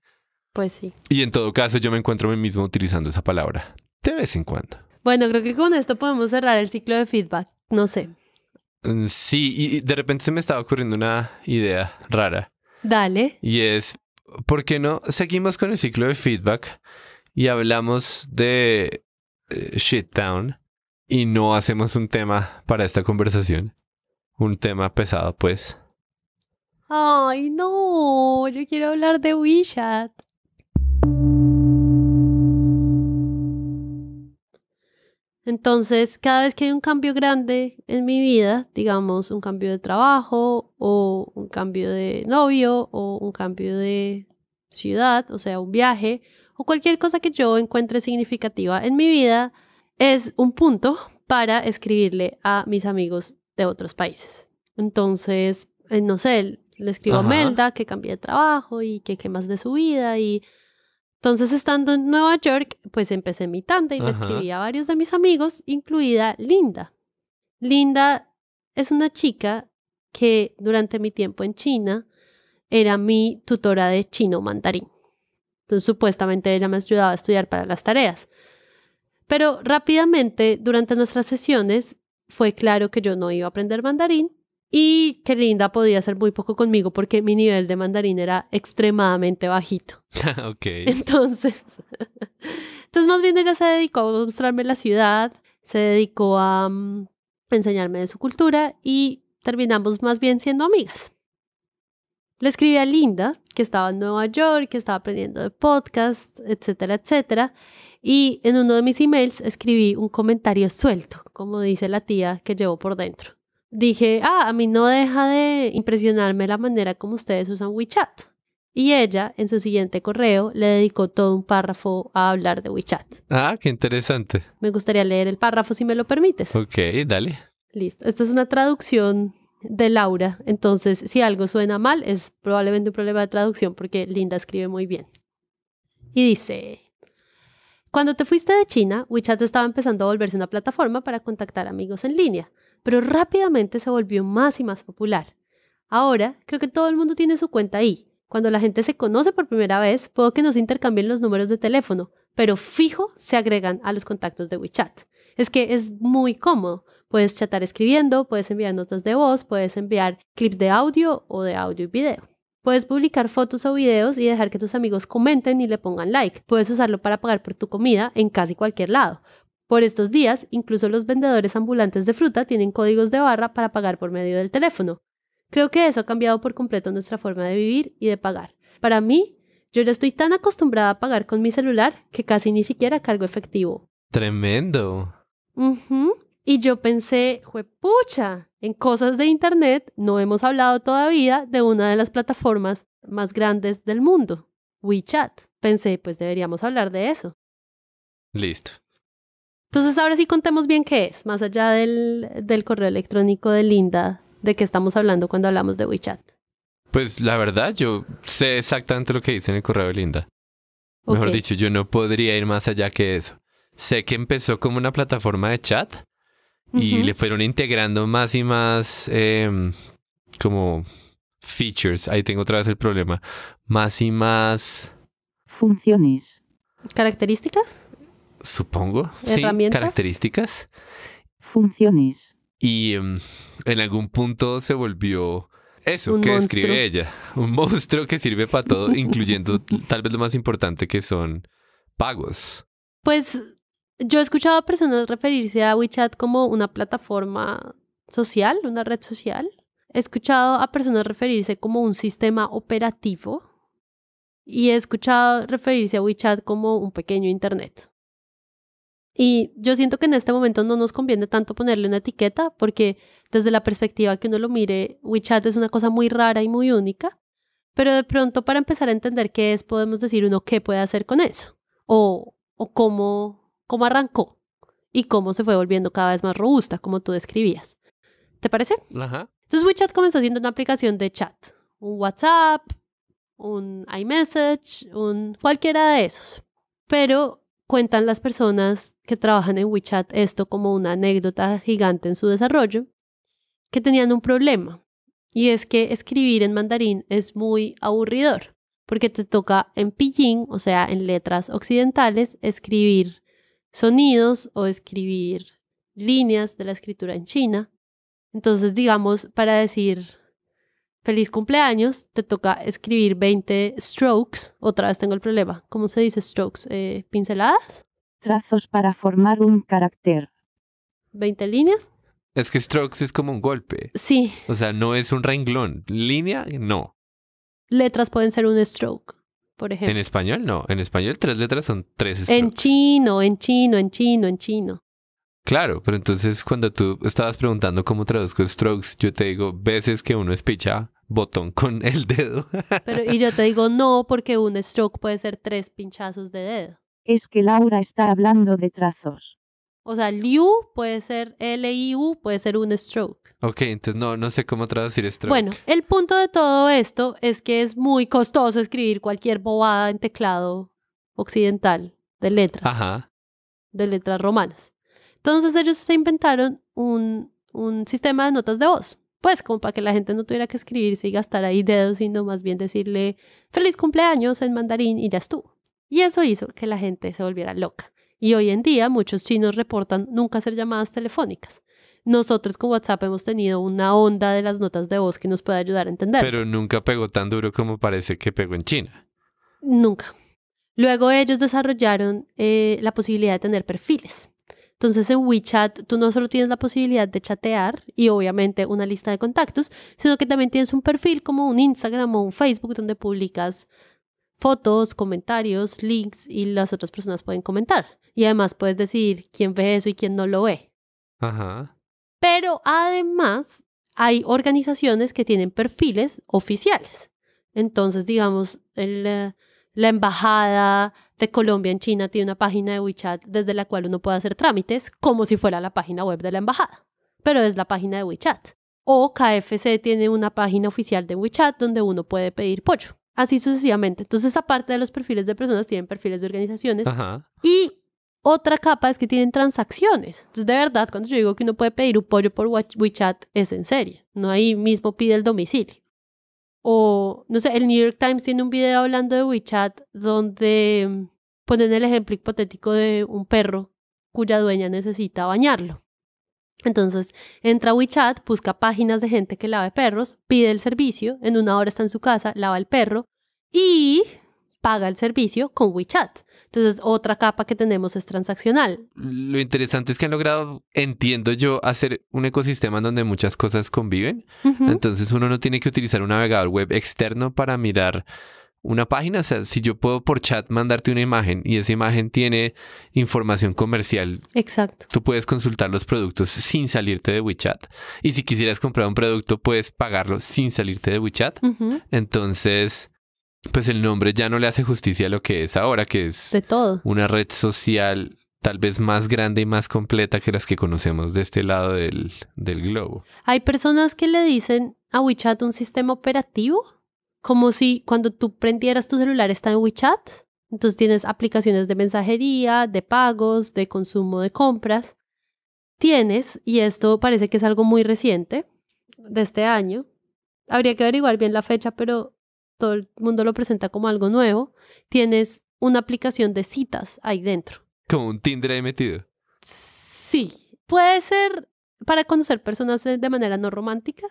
S2: Pues sí. Y en todo caso yo me encuentro a mí mismo utilizando esa palabra de vez en cuando.
S1: Bueno, creo que con esto podemos cerrar el ciclo de feedback. No sé.
S2: Mm, sí, y de repente se me estaba ocurriendo una idea rara. Dale. Y es, ¿por qué no seguimos con el ciclo de feedback y hablamos de eh, shit y no hacemos un tema para esta conversación? Un tema pesado, pues.
S1: Ay, no, yo quiero hablar de WeChat. Entonces, cada vez que hay un cambio grande en mi vida, digamos un cambio de trabajo o un cambio de novio o un cambio de ciudad, o sea, un viaje o cualquier cosa que yo encuentre significativa en mi vida, es un punto para escribirle a mis amigos de otros países. Entonces, eh, no sé, le escribo a Melda que cambié de trabajo y que qué más de su vida y entonces, estando en Nueva York, pues empecé mi tanda y me le escribí a varios de mis amigos, incluida Linda. Linda es una chica que durante mi tiempo en China era mi tutora de chino mandarín. Entonces, supuestamente ella me ayudaba a estudiar para las tareas. Pero rápidamente, durante nuestras sesiones, fue claro que yo no iba a aprender mandarín y que Linda podía hacer muy poco conmigo porque mi nivel de mandarín era extremadamente bajito. ok. Entonces, entonces más bien ella se dedicó a mostrarme la ciudad, se dedicó a mm, enseñarme de su cultura y terminamos más bien siendo amigas. Le escribí a Linda, que estaba en Nueva York, que estaba aprendiendo de podcast, etcétera, etcétera. Y en uno de mis emails escribí un comentario suelto, como dice la tía que llevó por dentro dije, ah, a mí no deja de impresionarme la manera como ustedes usan WeChat. Y ella, en su siguiente correo, le dedicó todo un párrafo a hablar de WeChat.
S2: Ah, qué interesante.
S1: Me gustaría leer el párrafo si me lo permites.
S2: Ok, dale.
S1: Listo. Esta es una traducción de Laura. Entonces, si algo suena mal, es probablemente un problema de traducción porque Linda escribe muy bien. Y dice, cuando te fuiste de China, WeChat estaba empezando a volverse una plataforma para contactar amigos en línea pero rápidamente se volvió más y más popular. Ahora creo que todo el mundo tiene su cuenta ahí. Cuando la gente se conoce por primera vez, puedo que nos intercambien los números de teléfono, pero fijo se agregan a los contactos de WeChat. Es que es muy cómodo. Puedes chatar escribiendo, puedes enviar notas de voz, puedes enviar clips de audio o de audio y video. Puedes publicar fotos o videos y dejar que tus amigos comenten y le pongan like. Puedes usarlo para pagar por tu comida en casi cualquier lado. Por estos días, incluso los vendedores ambulantes de fruta tienen códigos de barra para pagar por medio del teléfono. Creo que eso ha cambiado por completo nuestra forma de vivir y de pagar. Para mí, yo ya estoy tan acostumbrada a pagar con mi celular que casi ni siquiera cargo efectivo.
S2: Tremendo.
S1: Y yo pensé, juepucha, en cosas de Internet no hemos hablado todavía de una de las plataformas más grandes del mundo, WeChat. Pensé, pues deberíamos hablar de eso. Listo. Entonces, ahora sí contemos bien qué es, más allá del, correo electrónico de Linda, de qué estamos hablando cuando hablamos de WeChat.
S2: Pues la verdad, yo sé exactamente lo que dice en el correo de Linda. Mejor dicho, yo no podría ir más allá que eso. Sé que empezó como una plataforma de chat y le fueron integrando más y más em, como features. Ahí tengo otra vez el problema. Más y más.
S1: Funciones. Características.
S2: Supongo. Sí, características.
S1: Funciones.
S2: Y em, en algún punto se volvió
S1: eso que escribe
S2: ella. Un monstruo que sirve para todo, incluyendo tal vez lo más importante que son pagos.
S1: Pues yo he escuchado a personas referirse a WeChat como una plataforma social, una red social. He escuchado a personas referirse como un sistema operativo y he escuchado referirse a WeChat como un pequeño Internet. Y yo siento que en este momento no nos conviene tanto ponerle una etiqueta porque desde la perspectiva que uno lo mire, WeChat es una cosa muy rara y muy única, pero de pronto para empezar a entender qué es, podemos decir uno qué puede hacer con eso o, o cómo, cómo arrancó y cómo se fue volviendo cada vez más robusta, como tú describías. ¿Te parece? Ajá. Entonces WeChat comenzó siendo una aplicación de chat, un WhatsApp, un iMessage, un cualquiera de esos. Pero Cuentan las personas que trabajan en WeChat esto como una anécdota gigante en su desarrollo, que tenían un problema, y es que escribir en mandarín es muy aburridor, porque te toca en pijín, o sea, en letras occidentales, escribir sonidos o escribir líneas de la escritura en China. Entonces, digamos, para decir feliz cumpleaños, te toca escribir 20 strokes. Otra vez tengo el problema. ¿Cómo se dice strokes? Eh, ¿Pinceladas? Trazos para formar un carácter. ¿20 líneas?
S2: Es que strokes es como un golpe. Sí. O sea, no es un renglón. Línea, no.
S1: Letras pueden ser un stroke, por ejemplo. En
S2: español, no. En español, tres letras son tres strokes. En
S1: chino, en chino, en chino, en chino.
S2: Claro, pero entonces cuando tú estabas preguntando cómo traduzco strokes, yo te digo veces que uno es picha botón con el dedo.
S1: Pero, y yo te digo no, porque un stroke puede ser tres pinchazos de dedo. Es que Laura está hablando de trazos. O sea, Liu puede ser L-I-U, puede ser un stroke.
S2: Ok, entonces no, no sé cómo traducir stroke. Bueno,
S1: el punto de todo esto es que es muy costoso escribir cualquier bobada en teclado occidental de letras. Ajá. De letras romanas. Entonces ellos se inventaron un, un sistema de notas de voz pues como para que la gente no tuviera que escribirse y gastar ahí dedos, sino más bien decirle feliz cumpleaños en mandarín y ya estuvo. Y eso hizo que la gente se volviera loca. Y hoy en día muchos chinos reportan nunca hacer llamadas telefónicas. Nosotros con WhatsApp hemos tenido una onda de las notas de voz que nos puede ayudar a entender. Pero
S2: nunca pegó tan duro como parece que pegó en China.
S1: Nunca. Luego ellos desarrollaron eh, la posibilidad de tener perfiles. Entonces en WeChat tú no solo tienes la posibilidad de chatear y obviamente una lista de contactos, sino que también tienes un perfil como un Instagram o un Facebook donde publicas fotos, comentarios, links y las otras personas pueden comentar. Y además puedes decidir quién ve eso y quién no lo ve. Ajá. Pero además hay organizaciones que tienen perfiles oficiales. Entonces, digamos, eh, la embajada, de Colombia en China tiene una página de WeChat desde la cual uno puede hacer trámites como si fuera la página web de la embajada, pero es la página de WeChat. O KFC tiene una página oficial de WeChat donde uno puede pedir pollo. Así sucesivamente. Entonces, aparte de los perfiles de personas, tienen perfiles de organizaciones. Y otra capa es que tienen transacciones. Entonces, de verdad, cuando yo digo que uno puede pedir un pollo por WeChat, es en serio. No ahí mismo pide el domicilio. O, no sé, el New York Times tiene un video hablando de WeChat donde ponen el ejemplo hipotético de un perro cuya dueña necesita bañarlo. Entonces, entra a WeChat, busca páginas de gente que lave perros, pide el servicio, en una hora está en su casa, lava el perro y paga el servicio con WeChat. Entonces, otra capa que tenemos es transaccional.
S2: Lo interesante es que han logrado, entiendo yo, hacer un ecosistema en donde muchas cosas conviven. Entonces, uno no tiene que utilizar un navegador web externo para mirar una página, o sea, si yo puedo por chat mandarte una imagen y esa imagen tiene información comercial. Exacto. Tú puedes consultar los productos sin salirte de WeChat. Y si quisieras comprar un producto, puedes pagarlo sin salirte de WeChat. Entonces, pues el nombre ya no le hace justicia a lo que es ahora, que es una red social tal vez más grande y más completa que las que conocemos de este lado del, del globo.
S1: Hay personas que le dicen a WeChat un sistema operativo, como si cuando tú prendieras tu celular está en WeChat. Entonces tienes aplicaciones de mensajería, de pagos, de consumo, de compras. Tienes, y esto parece que es algo muy reciente, de este año. Habría que averiguar bien la fecha, pero todo el mundo lo presenta como algo nuevo, tienes una aplicación de citas ahí dentro.
S2: Como un Tinder ahí metido.
S1: Sí, puede ser para conocer personas de manera no romántica,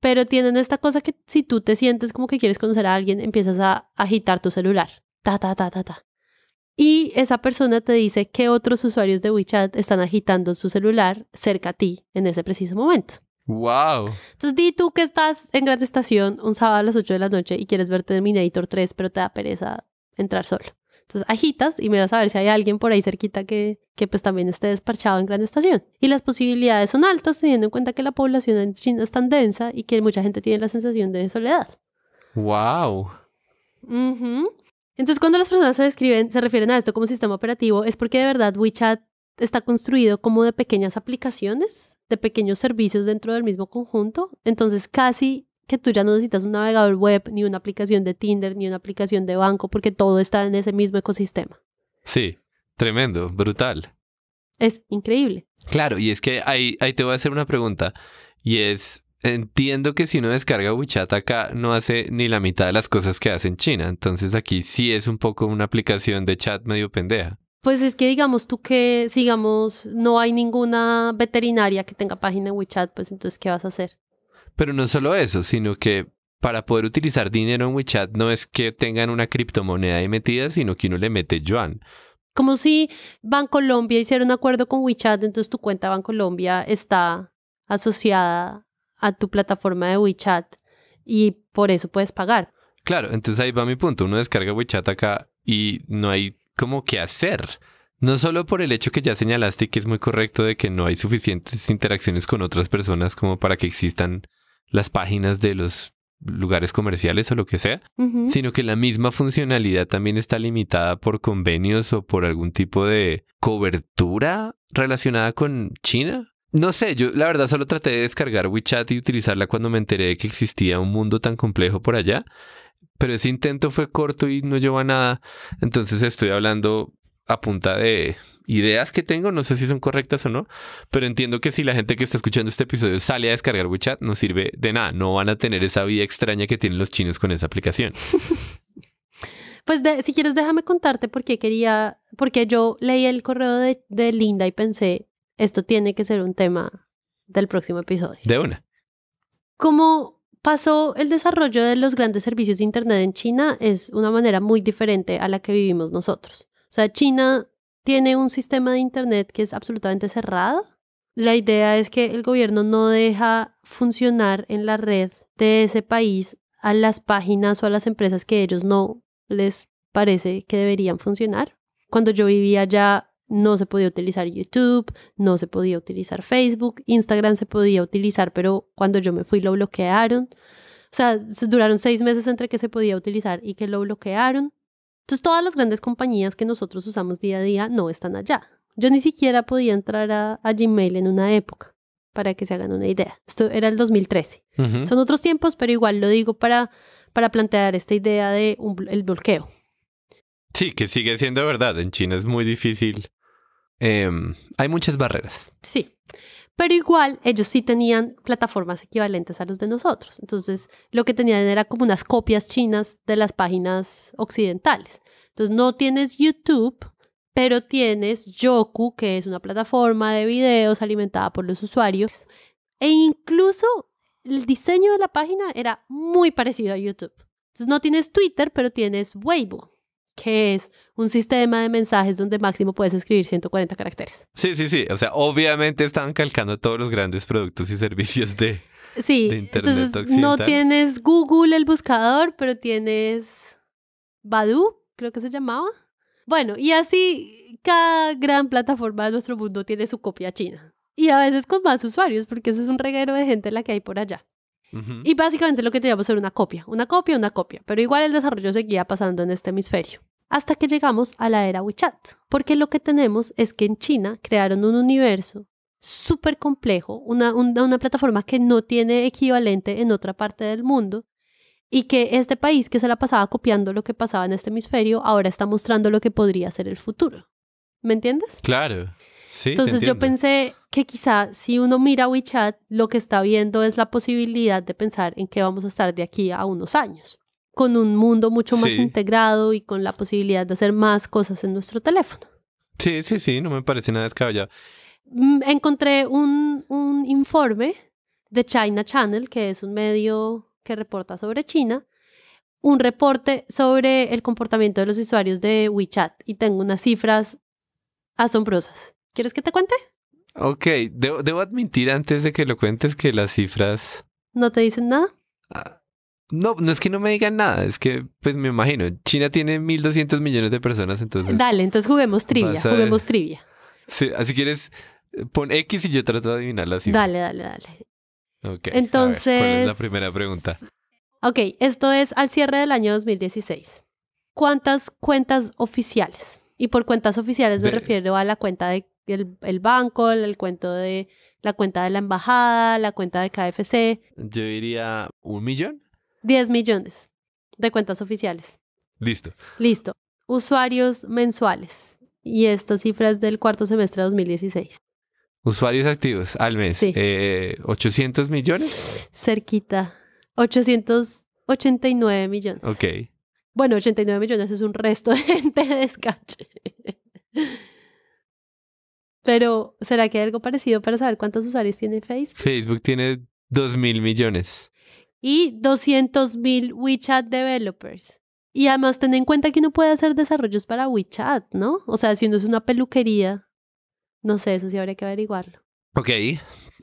S1: pero tienen esta cosa que si tú te sientes como que quieres conocer a alguien, empiezas a agitar tu celular. Ta, ta, ta, ta, ta. Y esa persona te dice que otros usuarios de WeChat están agitando su celular cerca a ti en ese preciso momento.
S2: Wow.
S1: Entonces di tú que estás en Gran Estación un sábado a las 8 de la noche y quieres ver Terminator 3, pero te da pereza entrar solo. Entonces agitas y miras a ver si hay alguien por ahí cerquita que, pues también esté despachado en Gran Estación. Y las posibilidades son altas teniendo en cuenta que la población en China es tan densa y que mucha gente tiene la sensación de soledad.
S2: Wow.
S1: Entonces cuando las personas se describen, se refieren a esto como sistema operativo, es porque de verdad WeChat está construido como de pequeñas aplicaciones de pequeños servicios dentro del mismo conjunto. Entonces casi que tú ya no necesitas un navegador web, ni una aplicación de Tinder, ni una aplicación de banco, porque todo está en ese mismo ecosistema.
S2: Sí, tremendo, brutal.
S1: Es increíble.
S2: Claro, y es que ahí, te voy a hacer una pregunta, y es, entiendo que si uno descarga WeChat acá no hace ni la mitad de las cosas que hace en China, entonces aquí sí es un poco una aplicación de chat medio pendeja.
S1: Pues es que digamos tú que, sigamos, no hay ninguna veterinaria que tenga página en WeChat, pues entonces, ¿qué vas a hacer?
S2: Pero no solo eso, sino que para poder utilizar dinero en WeChat no es que tengan una criptomoneda ahí metida, sino que uno le mete yuan.
S1: Como si Bancolombia hiciera un acuerdo con WeChat, entonces tu cuenta Bancolombia está asociada a tu plataforma de WeChat y por eso puedes pagar.
S2: Claro, entonces ahí va mi punto. Uno descarga WeChat acá y no hay como que hacer. No solo por el hecho que ya señalaste que es muy correcto de que no hay suficientes interacciones con otras personas como para que existan las páginas de los lugares comerciales o lo que sea, sino que la misma funcionalidad también está limitada por convenios o por algún tipo de cobertura relacionada con China. No sé, yo la verdad solo traté de descargar WeChat y utilizarla cuando me enteré de que existía un mundo tan complejo por allá pero ese intento fue corto y no llevó a nada. Entonces estoy hablando a punta de ideas que tengo, no sé si son correctas o no, pero entiendo que si la gente que está escuchando este episodio sale a descargar WeChat, no sirve de nada, no van a tener esa vida extraña que tienen los chinos con esa aplicación.
S1: Pues si quieres, déjame contarte por qué quería, porque yo leí el correo de, de, Linda y pensé, esto tiene que ser un tema del próximo episodio. De una. Como pasó el desarrollo de los grandes servicios de Internet en China es una manera muy diferente a la que vivimos nosotros. O sea, China tiene un sistema de Internet que es absolutamente cerrado. La idea es que el gobierno no deja funcionar en la red de ese país a las páginas o a las empresas que ellos no les parece que deberían funcionar. Cuando yo vivía allá, no se podía utilizar YouTube, no se podía utilizar Facebook, Instagram se podía utilizar, pero cuando yo me fui lo bloquearon. O sea, duraron seis meses entre que se podía utilizar y que lo bloquearon. Entonces todas las grandes compañías que nosotros usamos día a día no están allá. Yo ni siquiera podía entrar a, Gmail en una época, para que se hagan una idea. Esto era el 2013. Son otros tiempos, pero igual lo digo para, para plantear esta idea del de bloqueo.
S2: Sí, que sigue siendo verdad. En China es muy difícil Em, hay muchas barreras.
S1: Sí. Pero igual ellos sí tenían plataformas equivalentes a los de nosotros. Entonces, lo que tenían era como unas copias chinas de las páginas occidentales. Entonces, no tienes YouTube, pero tienes Yoku, que es una plataforma de videos alimentada por los usuarios. E incluso el diseño de la página era muy parecido a YouTube. Entonces, no tienes Twitter, pero tienes Weibo que es un sistema de mensajes donde máximo puedes escribir 140 caracteres.
S2: Sí, sí, sí. O sea, obviamente están calcando todos los grandes productos y servicios de,
S1: Internet Entonces, No tienes Google el buscador, pero tienes Badu, creo que se llamaba. Bueno, y así cada gran plataforma de nuestro mundo tiene su copia china. Y a veces con más usuarios, porque eso es un reguero de gente la que hay por allá. Y básicamente lo que teníamos era una copia, una copia, una copia, pero igual el desarrollo seguía pasando en este hemisferio, hasta que llegamos a la era WeChat, porque lo que tenemos es que en China crearon un universo súper complejo, una plataforma que no tiene equivalente en otra parte del mundo, y que este país que se la pasaba copiando lo que pasaba en este hemisferio, ahora está mostrando lo que podría ser el futuro. ¿Me entiendes?
S2: Claro. Entonces yo
S1: pensé que quizá si uno mira WeChat, lo que está viendo es la posibilidad de pensar en qué vamos a estar de aquí a unos años, con un mundo mucho más integrado y con la posibilidad de hacer más cosas en nuestro teléfono.
S2: Sí, sí, sí, no me parece nada descabellado.
S1: Mm, encontré un, un informe de China Channel, que es un medio que reporta sobre China, un reporte sobre el comportamiento de los usuarios de WeChat y tengo unas cifras asombrosas. ¿Quieres que te cuente?
S2: Ok, debo, admitir antes de que lo cuentes que las cifras...
S1: ¿No te dicen nada? Ah,
S2: no, no es que no me digan nada, es que pues me imagino, China tiene 1.200 millones de personas, entonces... Dale,
S1: entonces juguemos trivia, juguemos trivia.
S2: Sí, así quieres, eh, pon X y yo trato de adivinar la cifra.
S1: Dale, dale, dale.
S2: Ok. Entonces... ¿Cuál es la primera pregunta?
S1: Ok, esto es al cierre del año 2016. ¿Cuántas cuentas oficiales? Y por cuentas oficiales me refiero a la cuenta de el, banco, el, cuento de la cuenta de la embajada, la cuenta de KFC.
S2: Yo diría un millón.
S1: Diez millones de cuentas oficiales. Listo. Listo. Usuarios mensuales. Y esta cifra es del cuarto semestre de 2016.
S2: Usuarios activos al mes. 800 eh, millones.
S1: Cerquita. 889 millones. Ok. Bueno, 89 millones es un resto de gente de descache. Pero, ¿será que hay algo parecido para saber cuántos usuarios tiene Facebook?
S2: Facebook tiene dos mil millones.
S1: Y doscientos mil WeChat developers. Y además, ten en cuenta que uno puede hacer desarrollos para WeChat, ¿no? O sea, si uno es una peluquería, no sé, eso sí habría que averiguarlo.
S2: Ok,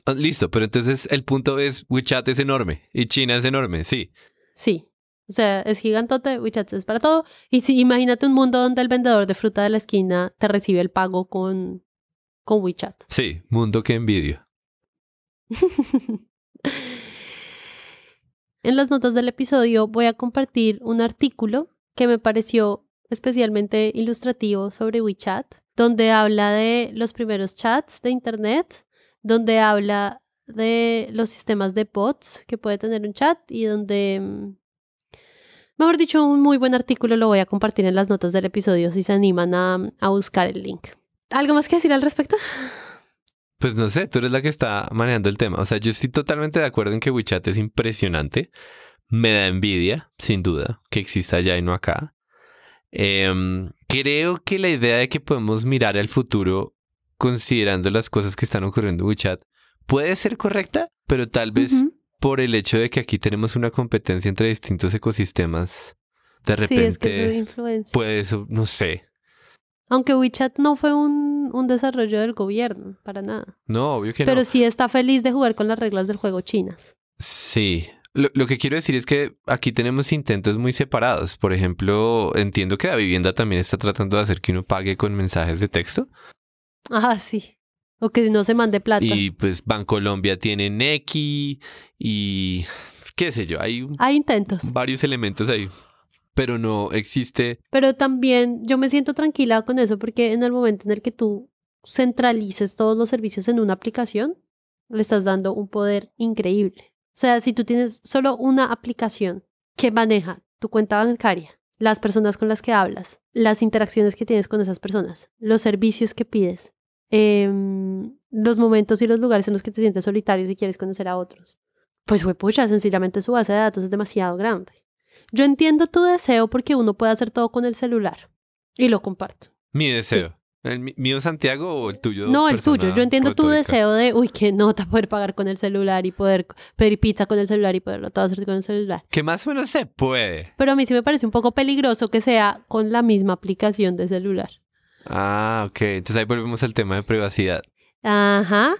S2: ah, listo, pero entonces el punto es, WeChat es enorme y China es enorme, sí.
S1: Sí, o sea, es gigantote, WeChat es para todo. Y si imagínate un mundo donde el vendedor de fruta de la esquina te recibe el pago con con WeChat.
S2: Sí, mundo que envidio.
S1: en las notas del episodio voy a compartir un artículo que me pareció especialmente ilustrativo sobre WeChat, donde habla de los primeros chats de Internet, donde habla de los sistemas de bots que puede tener un chat y donde, mm, mejor dicho, un muy buen artículo lo voy a compartir en las notas del episodio si se animan a buscar el link. ¿Algo más que decir al respecto?
S2: Pues no sé, tú eres la que está manejando el tema. O sea, yo estoy totalmente de acuerdo en que WeChat es impresionante. Me da envidia, sin duda, que exista allá y no acá. Em, creo que la idea de que podemos mirar al futuro considerando las cosas que están ocurriendo en WeChat puede ser correcta, pero tal vez por el hecho de que aquí tenemos una competencia entre distintos ecosistemas, de repente puede eso, no sé,
S1: aunque WeChat no fue un, un desarrollo del gobierno, para nada.
S2: No, obvio que Pero no. Pero
S1: sí está feliz de jugar con las reglas del juego chinas.
S2: Sí, lo, lo, que quiero decir es que aquí tenemos intentos muy separados. Por ejemplo, entiendo que la vivienda también está tratando de hacer que uno pague con mensajes de texto.
S1: Ah, sí. O que no se mande plata. Y
S2: pues Bancolombia tiene Neki y qué sé yo, hay,
S1: hay intentos.
S2: Varios elementos ahí pero no existe.
S1: Pero también yo me siento tranquila con eso porque en el momento en el que tú centralices todos los servicios en una aplicación, le estás dando un poder increíble. O sea, si tú tienes solo una aplicación que maneja tu cuenta bancaria, las personas con las que hablas, las interacciones que tienes con esas personas, los servicios que pides, em, los momentos y los lugares en los que te sientes solitario y quieres conocer a otros, pues fue pucha, sencillamente su base de datos es demasiado grande. Yo entiendo tu deseo porque uno puede hacer todo con el celular y lo comparto.
S2: Mi deseo. ¿El mío Santiago o el tuyo? No, el tuyo. Yo entiendo tu deseo de,
S1: uy, qué nota poder pagar con el celular y poder pedir pizza con el celular y poderlo todo hacer con el celular.
S2: Que más o menos se puede.
S1: Pero a mí sí me parece un poco peligroso que sea con la misma aplicación de celular.
S2: Ah, ok. Entonces ahí volvemos al tema de privacidad.
S1: Ajá.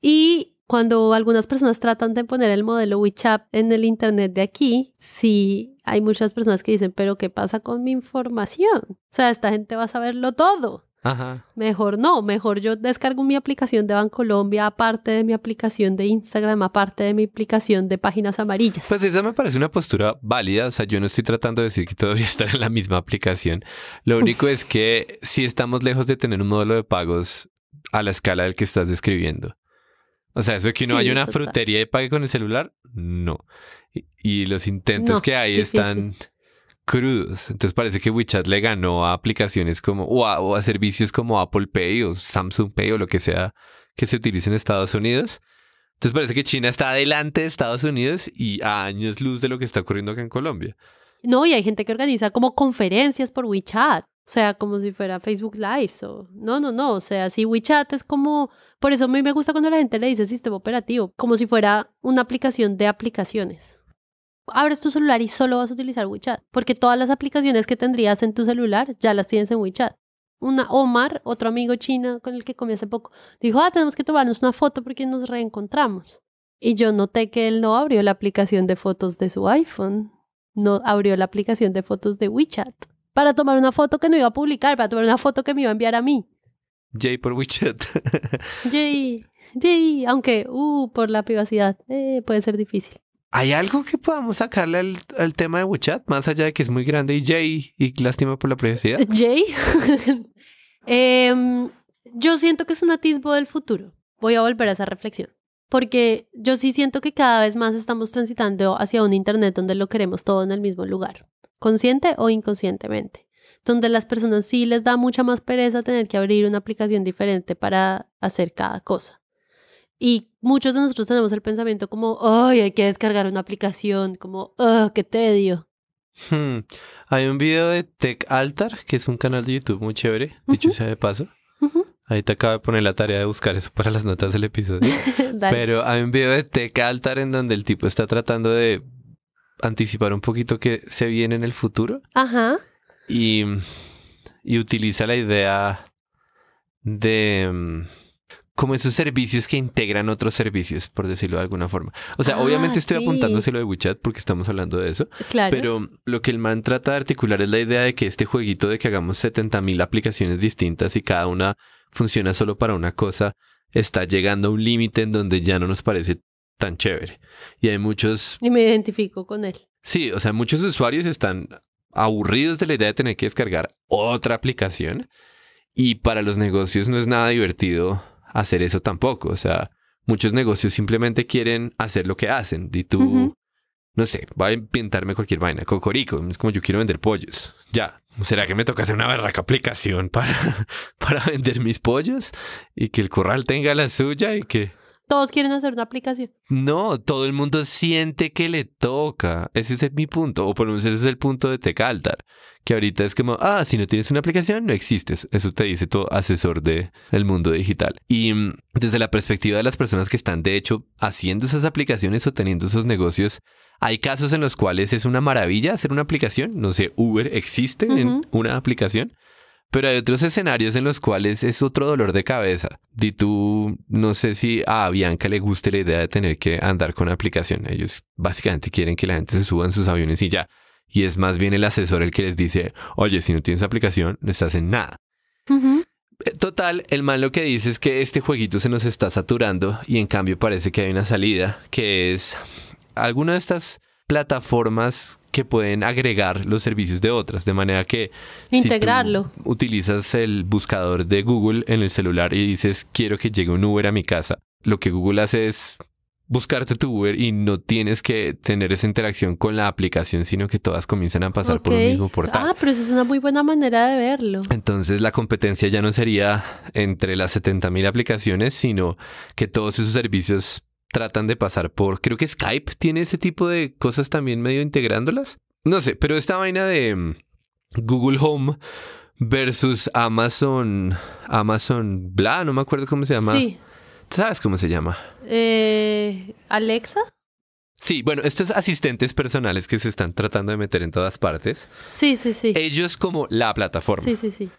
S1: Y cuando algunas personas tratan de poner el modelo WeChat en el Internet de aquí, sí hay muchas personas que dicen, pero ¿qué pasa con mi información? O sea, esta gente va a saberlo todo. Ajá. Mejor no, mejor yo descargo mi aplicación de Bancolombia, aparte de mi aplicación de Instagram, aparte de mi aplicación de páginas amarillas. Pues esa me parece
S2: una postura válida, o sea, yo no estoy tratando de decir que todo está estar en la misma aplicación. Lo único es que si estamos lejos de tener un modelo de pagos a la escala del que estás describiendo. O sea, eso de que no haya una frutería y pague con el celular, no. Y, los intentos que hay están crudos. Entonces parece que WeChat le ganó a aplicaciones como, o a, o a, servicios como Apple Pay o Samsung Pay o lo que sea que se utilice en Estados Unidos. Entonces parece que China está adelante de Estados Unidos y a años luz de lo que está ocurriendo acá en Colombia.
S1: No, y hay gente que organiza como conferencias por WeChat. O sea, como si fuera Facebook Live. O... No, no, no. O sea, si WeChat es como. Por eso a mí me gusta cuando la gente le dice sistema operativo, como si fuera una aplicación de aplicaciones. Abres tu celular y solo vas a utilizar WeChat, porque todas las aplicaciones que tendrías en tu celular ya las tienes en WeChat. Una Omar, otro amigo chino con el que comí hace poco, dijo, ah, tenemos que tomarnos una foto porque nos reencontramos. Y yo noté que él no abrió la aplicación de fotos de su iPhone, no abrió la aplicación de fotos de WeChat para tomar una foto que no iba a publicar, para tomar una foto que me iba a enviar a mí.
S2: Jay por WeChat.
S1: Jay, Jay, aunque, uh, por la privacidad, eh, puede ser difícil.
S2: ¿Hay algo que podamos sacarle al, tema de WeChat, más allá de que es muy grande y Jay, y lástima por la privacidad?
S1: Jay, em, yo siento que es un atisbo del futuro. Voy a volver a esa reflexión. Porque yo sí siento que cada vez más estamos transitando hacia un Internet donde lo queremos todo en el mismo lugar consciente o inconscientemente, donde las personas sí les da mucha más pereza tener que abrir una aplicación diferente para hacer cada cosa. Y muchos de nosotros tenemos el pensamiento como, ay, hay que descargar una aplicación, como, oh, qué tedio.
S2: Hmm. Hay un video de Tech Altar, que es un canal de YouTube muy chévere, dicho sea de paso. Ahí te acabo de poner la tarea de buscar eso para las notas del episodio. Pero hay un video de Tech Altar en donde el tipo está tratando de anticipar un poquito que se viene en el futuro. Ajá. Y, utiliza la idea de mm, como esos servicios que integran otros servicios, por decirlo de alguna forma. O sea, obviamente ah, estoy apuntándoselo apuntándose lo de WeChat porque estamos hablando de eso. Claro. Pero lo que el man trata de articular es la idea de que este jueguito de que hagamos 70.000 aplicaciones distintas y cada una funciona solo para una cosa, está llegando a un límite en donde ya no nos parece tan chévere. Y hay muchos...
S1: Y me identifico con él.
S2: Sí, o sea, muchos usuarios están aburridos de la idea de tener que descargar otra aplicación. Y para los negocios no es nada divertido hacer eso tampoco. O sea, muchos negocios simplemente quieren hacer lo que hacen. Y tú, no sé, va a pintarme cualquier vaina, cocorico. Es como yo quiero vender pollos. Ya, ¿será que me toca hacer una barraca aplicación para, para vender mis pollos? Y que el corral tenga la suya y que
S1: todos quieren hacer una aplicación.
S2: No, todo el mundo siente que le toca. Ese es mi punto, o por lo menos ese es el punto de Tecaltar, que ahorita es como, ah, si no tienes una aplicación, no existes. Eso te dice tu asesor del el mundo digital. Y mm, desde la perspectiva de las personas que están, de hecho, haciendo esas aplicaciones o teniendo esos negocios, hay casos en los cuales es una maravilla hacer una aplicación. No sé, Uber existe en una aplicación. Pero hay otros escenarios en los cuales es otro dolor de cabeza. Di tú, no sé si a Bianca le guste la idea de tener que andar con aplicación. Ellos básicamente quieren que la gente se suba en sus aviones y ya. Y es más bien el asesor el que les dice, oye, si no tienes aplicación, no estás en nada.
S1: Eh,
S2: total, el mal lo que dice es que este jueguito se nos está saturando y en cambio parece que hay una salida, que es alguna de estas plataformas que pueden agregar los servicios de otras, de manera que integrarlo. utilizas el buscador de Google en el celular y dices quiero que llegue un Uber a mi casa, lo que Google hace es buscarte tu Uber y no tienes que tener esa interacción con la aplicación, sino que todas comienzan a pasar por un mismo portal. Ah,
S1: pero eso es una muy buena manera de verlo.
S2: Entonces la competencia ya no sería entre las 70.000 aplicaciones, sino que todos esos servicios tratan de pasar por, creo que Skype tiene ese tipo de cosas también medio integrándolas. No sé, pero esta vaina de mm, Google Home versus Amazon, Amazon Bla, no me acuerdo cómo se llama. Sí. ¿Sabes cómo se llama?
S1: Eh, Alexa.
S2: Sí, bueno, estos asistentes personales que se están tratando de meter en todas partes.
S1: Sí, sí, sí.
S2: Ellos como la plataforma. Sí, sí, sí.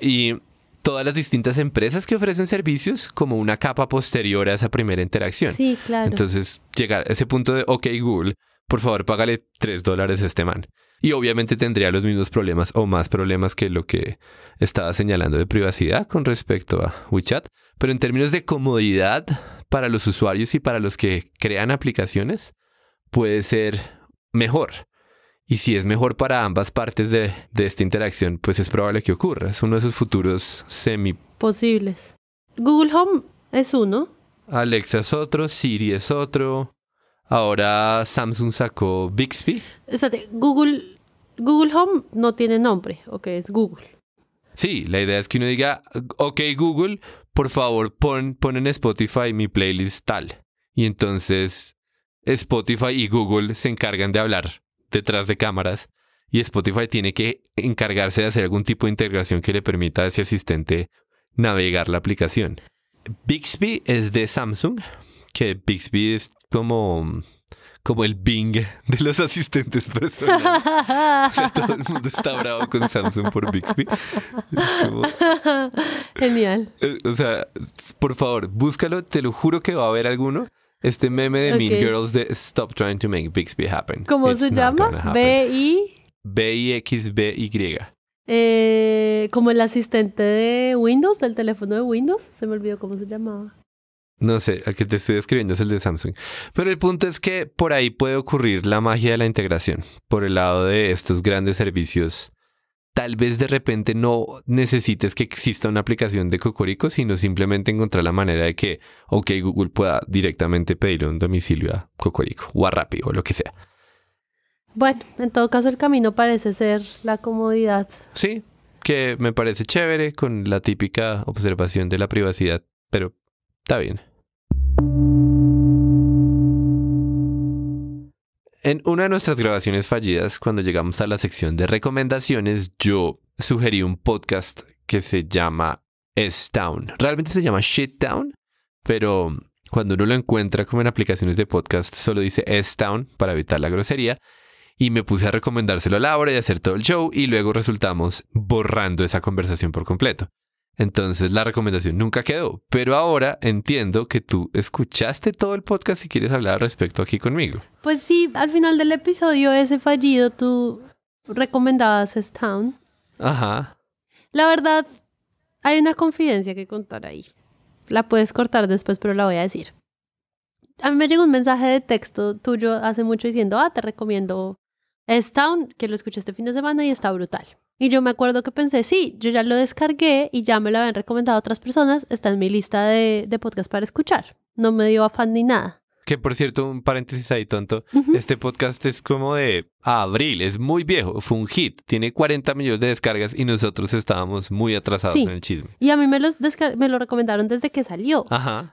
S2: Y todas las distintas empresas que ofrecen servicios como una capa posterior a esa primera interacción. Sí, claro. Entonces, llegar a ese punto de, ok, Google, por favor, págale tres dólares a este man. Y obviamente tendría los mismos problemas o más problemas que lo que estaba señalando de privacidad con respecto a WeChat. Pero en términos de comodidad para los usuarios y para los que crean aplicaciones, puede ser mejor. Y si es mejor para ambas partes de, esta interacción, pues es probable que ocurra. Es uno de esos futuros semi...
S1: Posibles. Google Home es uno.
S2: Alexa es otro, Siri es otro. Ahora Samsung sacó Bixby.
S1: Espérate, Google, Google Home no tiene nombre, ok, es Google.
S2: Sí, la idea es que uno diga, ok Google, por favor pon, pon en Spotify mi playlist tal. Y entonces Spotify y Google se encargan de hablar detrás de cámaras y Spotify tiene que encargarse de hacer algún tipo de integración que le permita a ese asistente navegar la aplicación. Bixby es de Samsung, que Bixby es como, como el Bing de los asistentes personales. todo el mundo está bravo con Samsung por Bixby.
S1: Genial.
S2: Eh, o sea, por favor, búscalo, te lo juro que va a haber alguno. Este meme de Mean Girls de Stop Trying to Make Bixby Happen.
S1: ¿Cómo se llama? B-I...
S2: B-I-X-B-Y.
S1: Eh, como el asistente de Windows, del teléfono de Windows. Se me olvidó cómo se llamaba.
S2: No sé, el que te estoy describiendo es el de Samsung. Pero el punto es que por ahí puede ocurrir la magia de la integración, por el lado de estos grandes servicios tal vez de repente no necesites que exista una aplicación de Cocorico, sino simplemente encontrar la manera de que, ok, Google pueda directamente pedirle un domicilio a Cocorico o a Rappi o lo que sea.
S1: Bueno, en todo caso el camino parece ser la comodidad. Sí,
S2: que me parece chévere con la típica observación de la privacidad, pero está bien. En una de nuestras grabaciones fallidas, cuando llegamos a la sección de recomendaciones, yo sugerí un podcast que se llama S-Town. Realmente se llama Shit Town, pero cuando uno lo encuentra como en aplicaciones de podcast, solo dice S-Town para evitar la grosería. Y me puse a recomendárselo a Laura y a hacer todo el show, y luego resultamos borrando esa conversación por completo. Entonces la recomendación nunca quedó, pero ahora entiendo que tú escuchaste todo el podcast y quieres hablar al respecto aquí conmigo.
S1: Pues sí, al final del episodio ese fallido tú recomendabas stone Ajá. La verdad, hay una confidencia que contar ahí. La puedes cortar después, pero la voy a decir. A mí me llegó un mensaje de texto tuyo hace mucho diciendo, ah, te recomiendo stone que lo escuché este fin de semana y está brutal. Y yo me acuerdo que pensé, sí, yo ya lo descargué y ya me lo habían recomendado otras personas, está en mi lista de, de podcast para escuchar. No me dio afán ni nada.
S2: Que por cierto, un paréntesis ahí tonto, este podcast es como de abril, es muy viejo, fue un hit, tiene 40 millones de descargas y nosotros estábamos muy atrasados en el chisme.
S1: Y a mí me, los me lo recomendaron desde que salió,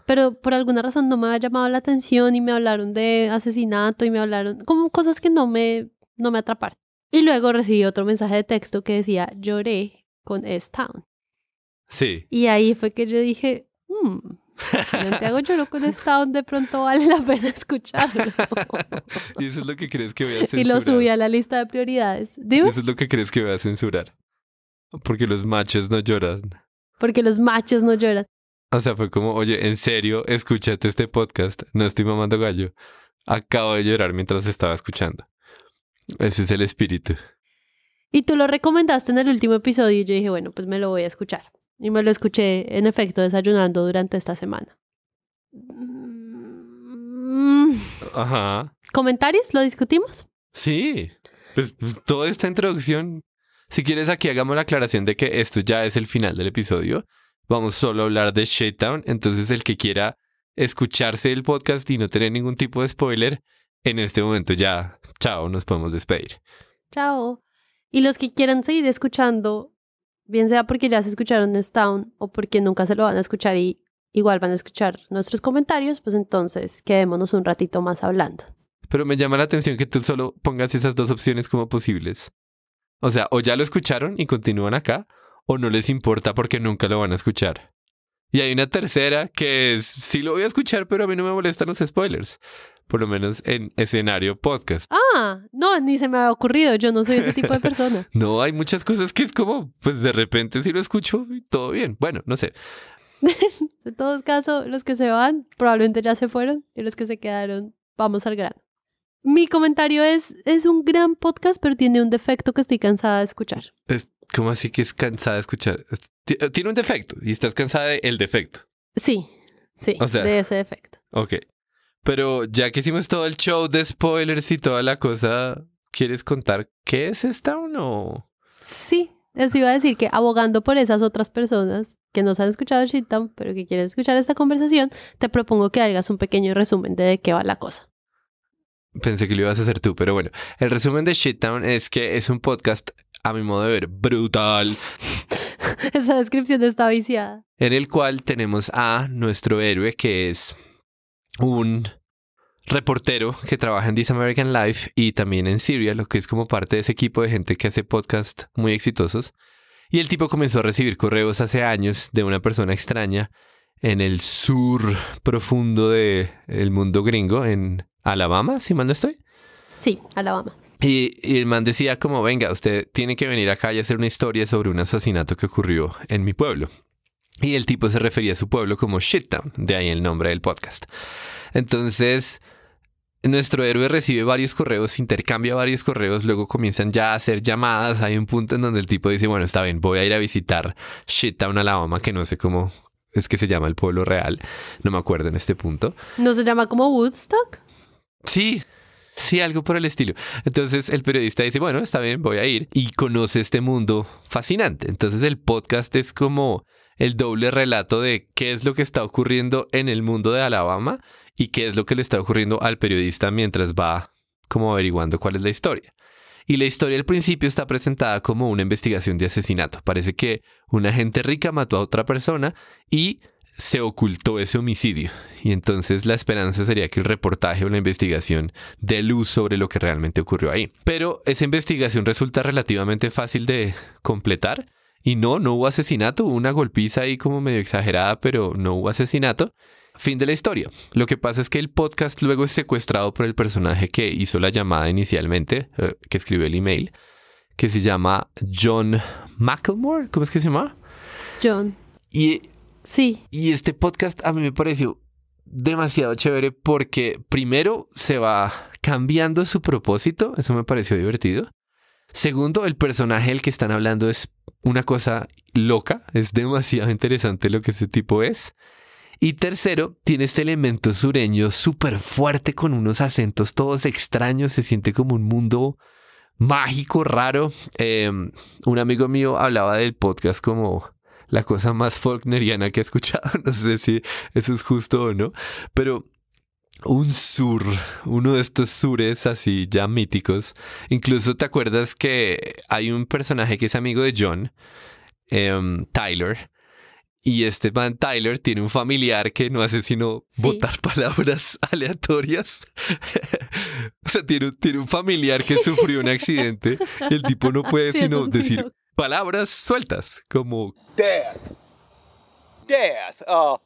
S1: pero por alguna razón no me había llamado la atención y me hablaron de asesinato y me hablaron como cosas que no me, no me atraparon. Y luego recibí otro mensaje de texto que decía, lloré con S-Town. Sí. Y ahí fue que yo dije, hmm, Santiago lloró con s de pronto vale la pena escucharlo.
S2: y eso es lo que crees que voy a censurar. Y lo subí
S1: a la lista de prioridades. Eso
S2: es lo que crees que voy a censurar. Porque los machos no lloran.
S1: Porque los machos no lloran.
S2: O sea, fue como, oye, en serio, escúchate este podcast. No estoy mamando gallo. Acabo de llorar mientras estaba escuchando. Ese es el espíritu.
S1: Y tú lo recomendaste en el último episodio y yo dije, bueno, pues me lo voy a escuchar. Y me lo escuché, en efecto, desayunando durante esta semana. Mm. Ajá. ¿Comentarios? ¿Lo discutimos?
S2: Sí. Pues, pues toda esta introducción. Si quieres, aquí hagamos la aclaración de que esto ya es el final del episodio. Vamos solo a hablar de Shakedown. Entonces, el que quiera escucharse el podcast y no tener ningún tipo de spoiler, en este momento ya, chao, nos podemos despedir.
S1: Chao. Y los que quieran seguir escuchando, bien sea porque ya se escucharon Stown o porque nunca se lo van a escuchar y igual van a escuchar nuestros comentarios, pues entonces quedémonos un ratito más hablando.
S2: Pero me llama la atención que tú solo pongas esas dos opciones como posibles. O sea, o ya lo escucharon y continúan acá, o no les importa porque nunca lo van a escuchar. Y hay una tercera que es, sí lo voy a escuchar, pero a mí no me molestan los spoilers por lo menos en escenario podcast.
S1: Ah, no, ni se me ha ocurrido, yo no soy ese tipo de persona.
S2: no, hay muchas cosas que es como, pues de repente si lo escucho todo bien. Bueno, no sé.
S1: en todo caso, los que se van probablemente ya se fueron y los que se quedaron, vamos al grano. Mi comentario es, es un gran podcast, pero tiene un defecto que estoy cansada de escuchar.
S2: ¿Cómo así que es cansada de escuchar? Eh, tiene un defecto y estás cansada del defecto.
S1: Sí, sí, de ese defecto.
S2: Ok. Pero ya que hicimos todo el show de spoilers y toda la cosa, ¿quieres contar qué es esta o no?
S1: Sí, les iba a decir que abogando por esas otras personas que se han escuchado Shit pero que quieren escuchar esta conversación, te propongo que hagas un pequeño resumen de, de qué va la cosa.
S2: Pensé que lo ibas a hacer tú, pero bueno. El resumen de Shit es que es un podcast, a mi modo de ver, brutal.
S1: Esa descripción está viciada.
S2: En el cual tenemos a nuestro héroe que es un reportero que trabaja en This American Life y también en Siria, lo que es como parte de ese equipo de gente que hace podcasts muy exitosos. Y el tipo comenzó a recibir correos hace años de una persona extraña en el sur profundo del mundo gringo, en Alabama, si mal no estoy.
S1: Sí, Alabama.
S2: Y, y, el man decía como, venga, usted tiene que venir acá y hacer una historia sobre un asesinato que ocurrió en mi pueblo. Y el tipo se refería a su pueblo como Town de ahí el nombre del podcast. Entonces, nuestro héroe recibe varios correos, intercambia varios correos, luego comienzan ya a hacer llamadas. Hay un punto en donde el tipo dice, bueno, está bien, voy a ir a visitar Shittown, Alabama, que no sé cómo es que se llama el pueblo real. No me acuerdo en este punto.
S1: ¿No se llama como Woodstock?
S2: Sí, Sí, algo por el estilo. Entonces el periodista dice, bueno, está bien, voy a ir. Y conoce este mundo fascinante. Entonces el podcast es como el doble relato de qué es lo que está ocurriendo en el mundo de Alabama y qué es lo que le está ocurriendo al periodista mientras va como averiguando cuál es la historia. Y la historia al principio está presentada como una investigación de asesinato. Parece que una gente rica mató a otra persona y se ocultó ese homicidio. Y entonces la esperanza sería que el reportaje o la investigación dé luz sobre lo que realmente ocurrió ahí. Pero esa investigación resulta relativamente fácil de completar y no, no hubo asesinato, hubo una golpiza ahí como medio exagerada, pero no hubo asesinato. Fin de la historia. Lo que pasa es que el podcast luego es secuestrado por el personaje que hizo la llamada inicialmente, eh, que escribió el email, que se llama John McElmore. ¿Cómo es que se llama? John. Y, sí. Y este podcast a mí me pareció demasiado chévere porque primero se va cambiando su propósito, eso me pareció divertido. Segundo, el personaje del que están hablando es una cosa loca, es demasiado interesante lo que ese tipo es. Y tercero, tiene este elemento sureño súper fuerte con unos acentos todos extraños, se siente como un mundo mágico, raro. Em, un amigo mío hablaba del podcast como la cosa más faulkneriana que he escuchado, no sé si eso es justo o no, pero un sur, uno de estos sures así ya míticos. Incluso te acuerdas que hay un personaje que es amigo de John, em, Tyler. Y este man Tyler tiene un familiar que no hace sino botar palabras aleatorias. o sea, tiene, tiene, un familiar que sufrió un accidente. el tipo no puede sino decir palabras sueltas, como... Death.
S1: Death. Oh.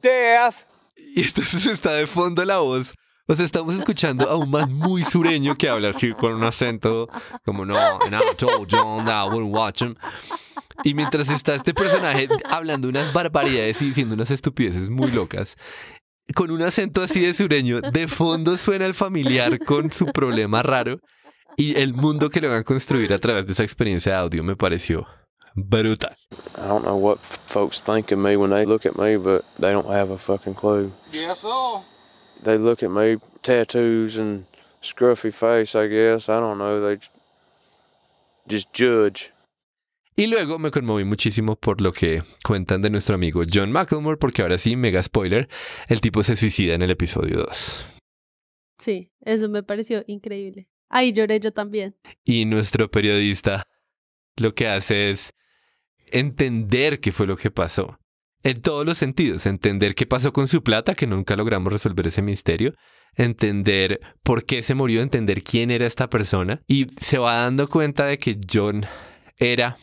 S1: death.
S2: Y entonces está de fondo la voz. O sea, estamos escuchando a un man muy sureño que habla así con un acento como no, and I John that watch him. Y mientras está este personaje hablando unas barbaridades y diciendo unas estupideces muy locas, con un acento así de sureño, de fondo suena el familiar con su problema raro y el mundo que le van a construir a través de esa experiencia de audio me pareció brutal.
S1: I don't know what folks think of me when they look at me, but they don't have a fucking clue. Yes, so. They look at me, tattoos
S2: and scruffy face, I guess. I don't know. They just judge. Y luego me conmoví muchísimo por lo que cuentan de nuestro amigo John McElmore, porque ahora sí, mega spoiler, el tipo se suicida en el episodio 2.
S1: Sí, eso me pareció increíble. Ahí lloré yo también.
S2: Y nuestro periodista lo que hace es entender qué fue lo que pasó. En todos los sentidos, entender qué pasó con su plata, que nunca logramos resolver ese misterio, entender por qué se murió, entender quién era esta persona, y se va dando cuenta de que John era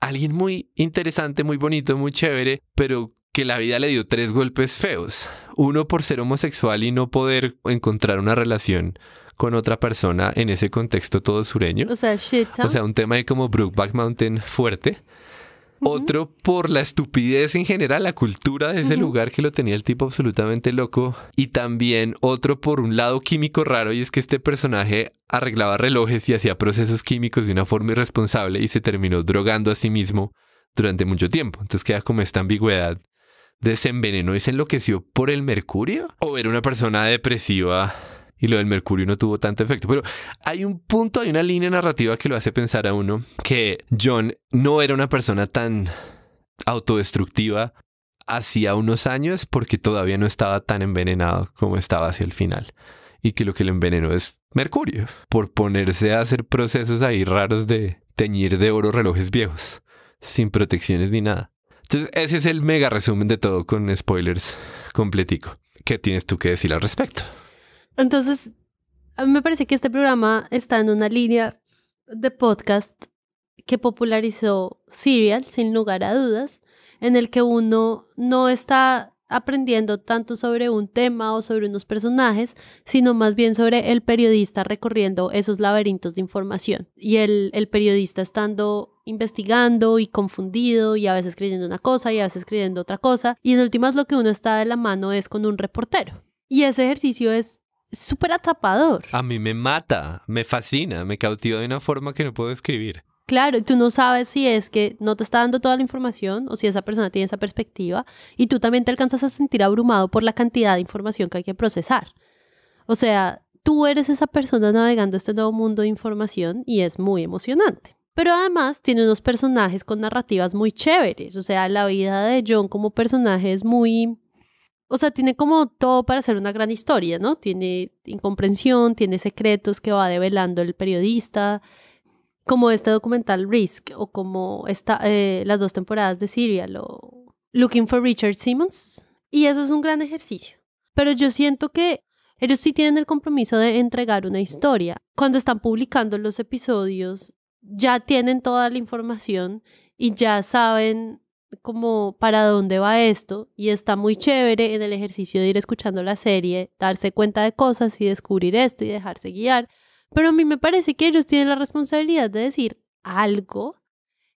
S2: alguien muy interesante, muy bonito, muy chévere, pero que la vida le dio tres golpes feos. Uno por ser homosexual y no poder encontrar una relación con otra persona en ese contexto todo sureño. O
S1: sea, O ¿ah? sea,
S2: un tema de como Brookback Mountain fuerte. Otro por la estupidez en general, la cultura de ese lugar que lo tenía el tipo absolutamente loco. Y también otro por un lado químico raro y es que este personaje arreglaba relojes y hacía procesos químicos de una forma irresponsable y se terminó drogando a sí mismo durante mucho tiempo. Entonces queda como esta ambigüedad desenvenenó y se enloqueció por el mercurio o era una persona depresiva y lo del mercurio no tuvo tanto efecto. Pero hay un punto, hay una línea narrativa que lo hace pensar a uno que John no era una persona tan autodestructiva hacía unos años porque todavía no estaba tan envenenado como estaba hacia el final. Y que lo que lo envenenó es mercurio, por ponerse a hacer procesos ahí raros de teñir de oro relojes viejos, sin protecciones ni nada. Entonces, ese es el mega resumen de todo con spoilers completico. ¿Qué tienes tú que decir al respecto?
S1: Entonces, a mí me parece que este programa está en una línea de podcast que popularizó Serial, sin lugar a dudas, en el que uno no está aprendiendo tanto sobre un tema o sobre unos personajes, sino más bien sobre el periodista recorriendo esos laberintos de información y el, el periodista estando investigando y confundido y a veces creyendo una cosa y a veces creyendo otra cosa y en últimas lo que uno está de la mano es con un reportero. Y ese ejercicio es súper atrapador.
S2: A mí me mata, me fascina, me cautiva de una forma que no puedo describir.
S1: Claro, tú no sabes si es que no te está dando toda la información o si esa persona tiene esa perspectiva y tú también te alcanzas a sentir abrumado por la cantidad de información que hay que procesar. O sea, tú eres esa persona navegando este nuevo mundo de información y es muy emocionante. Pero además tiene unos personajes con narrativas muy chéveres, o sea, la vida de John como personaje es muy o sea, tiene como todo para ser una gran historia, ¿no? Tiene incomprensión, tiene secretos que va develando el periodista, como este documental Risk o como esta, eh, las dos temporadas de Serial o Looking for Richard Simmons. Y eso es un gran ejercicio. Pero yo siento que ellos sí tienen el compromiso de entregar una historia. Cuando están publicando los episodios, ya tienen toda la información y ya saben como para dónde va esto y está muy chévere en el ejercicio de ir escuchando la serie, darse cuenta de cosas y descubrir esto y dejarse guiar, pero a mí me parece que ellos tienen la responsabilidad de decir algo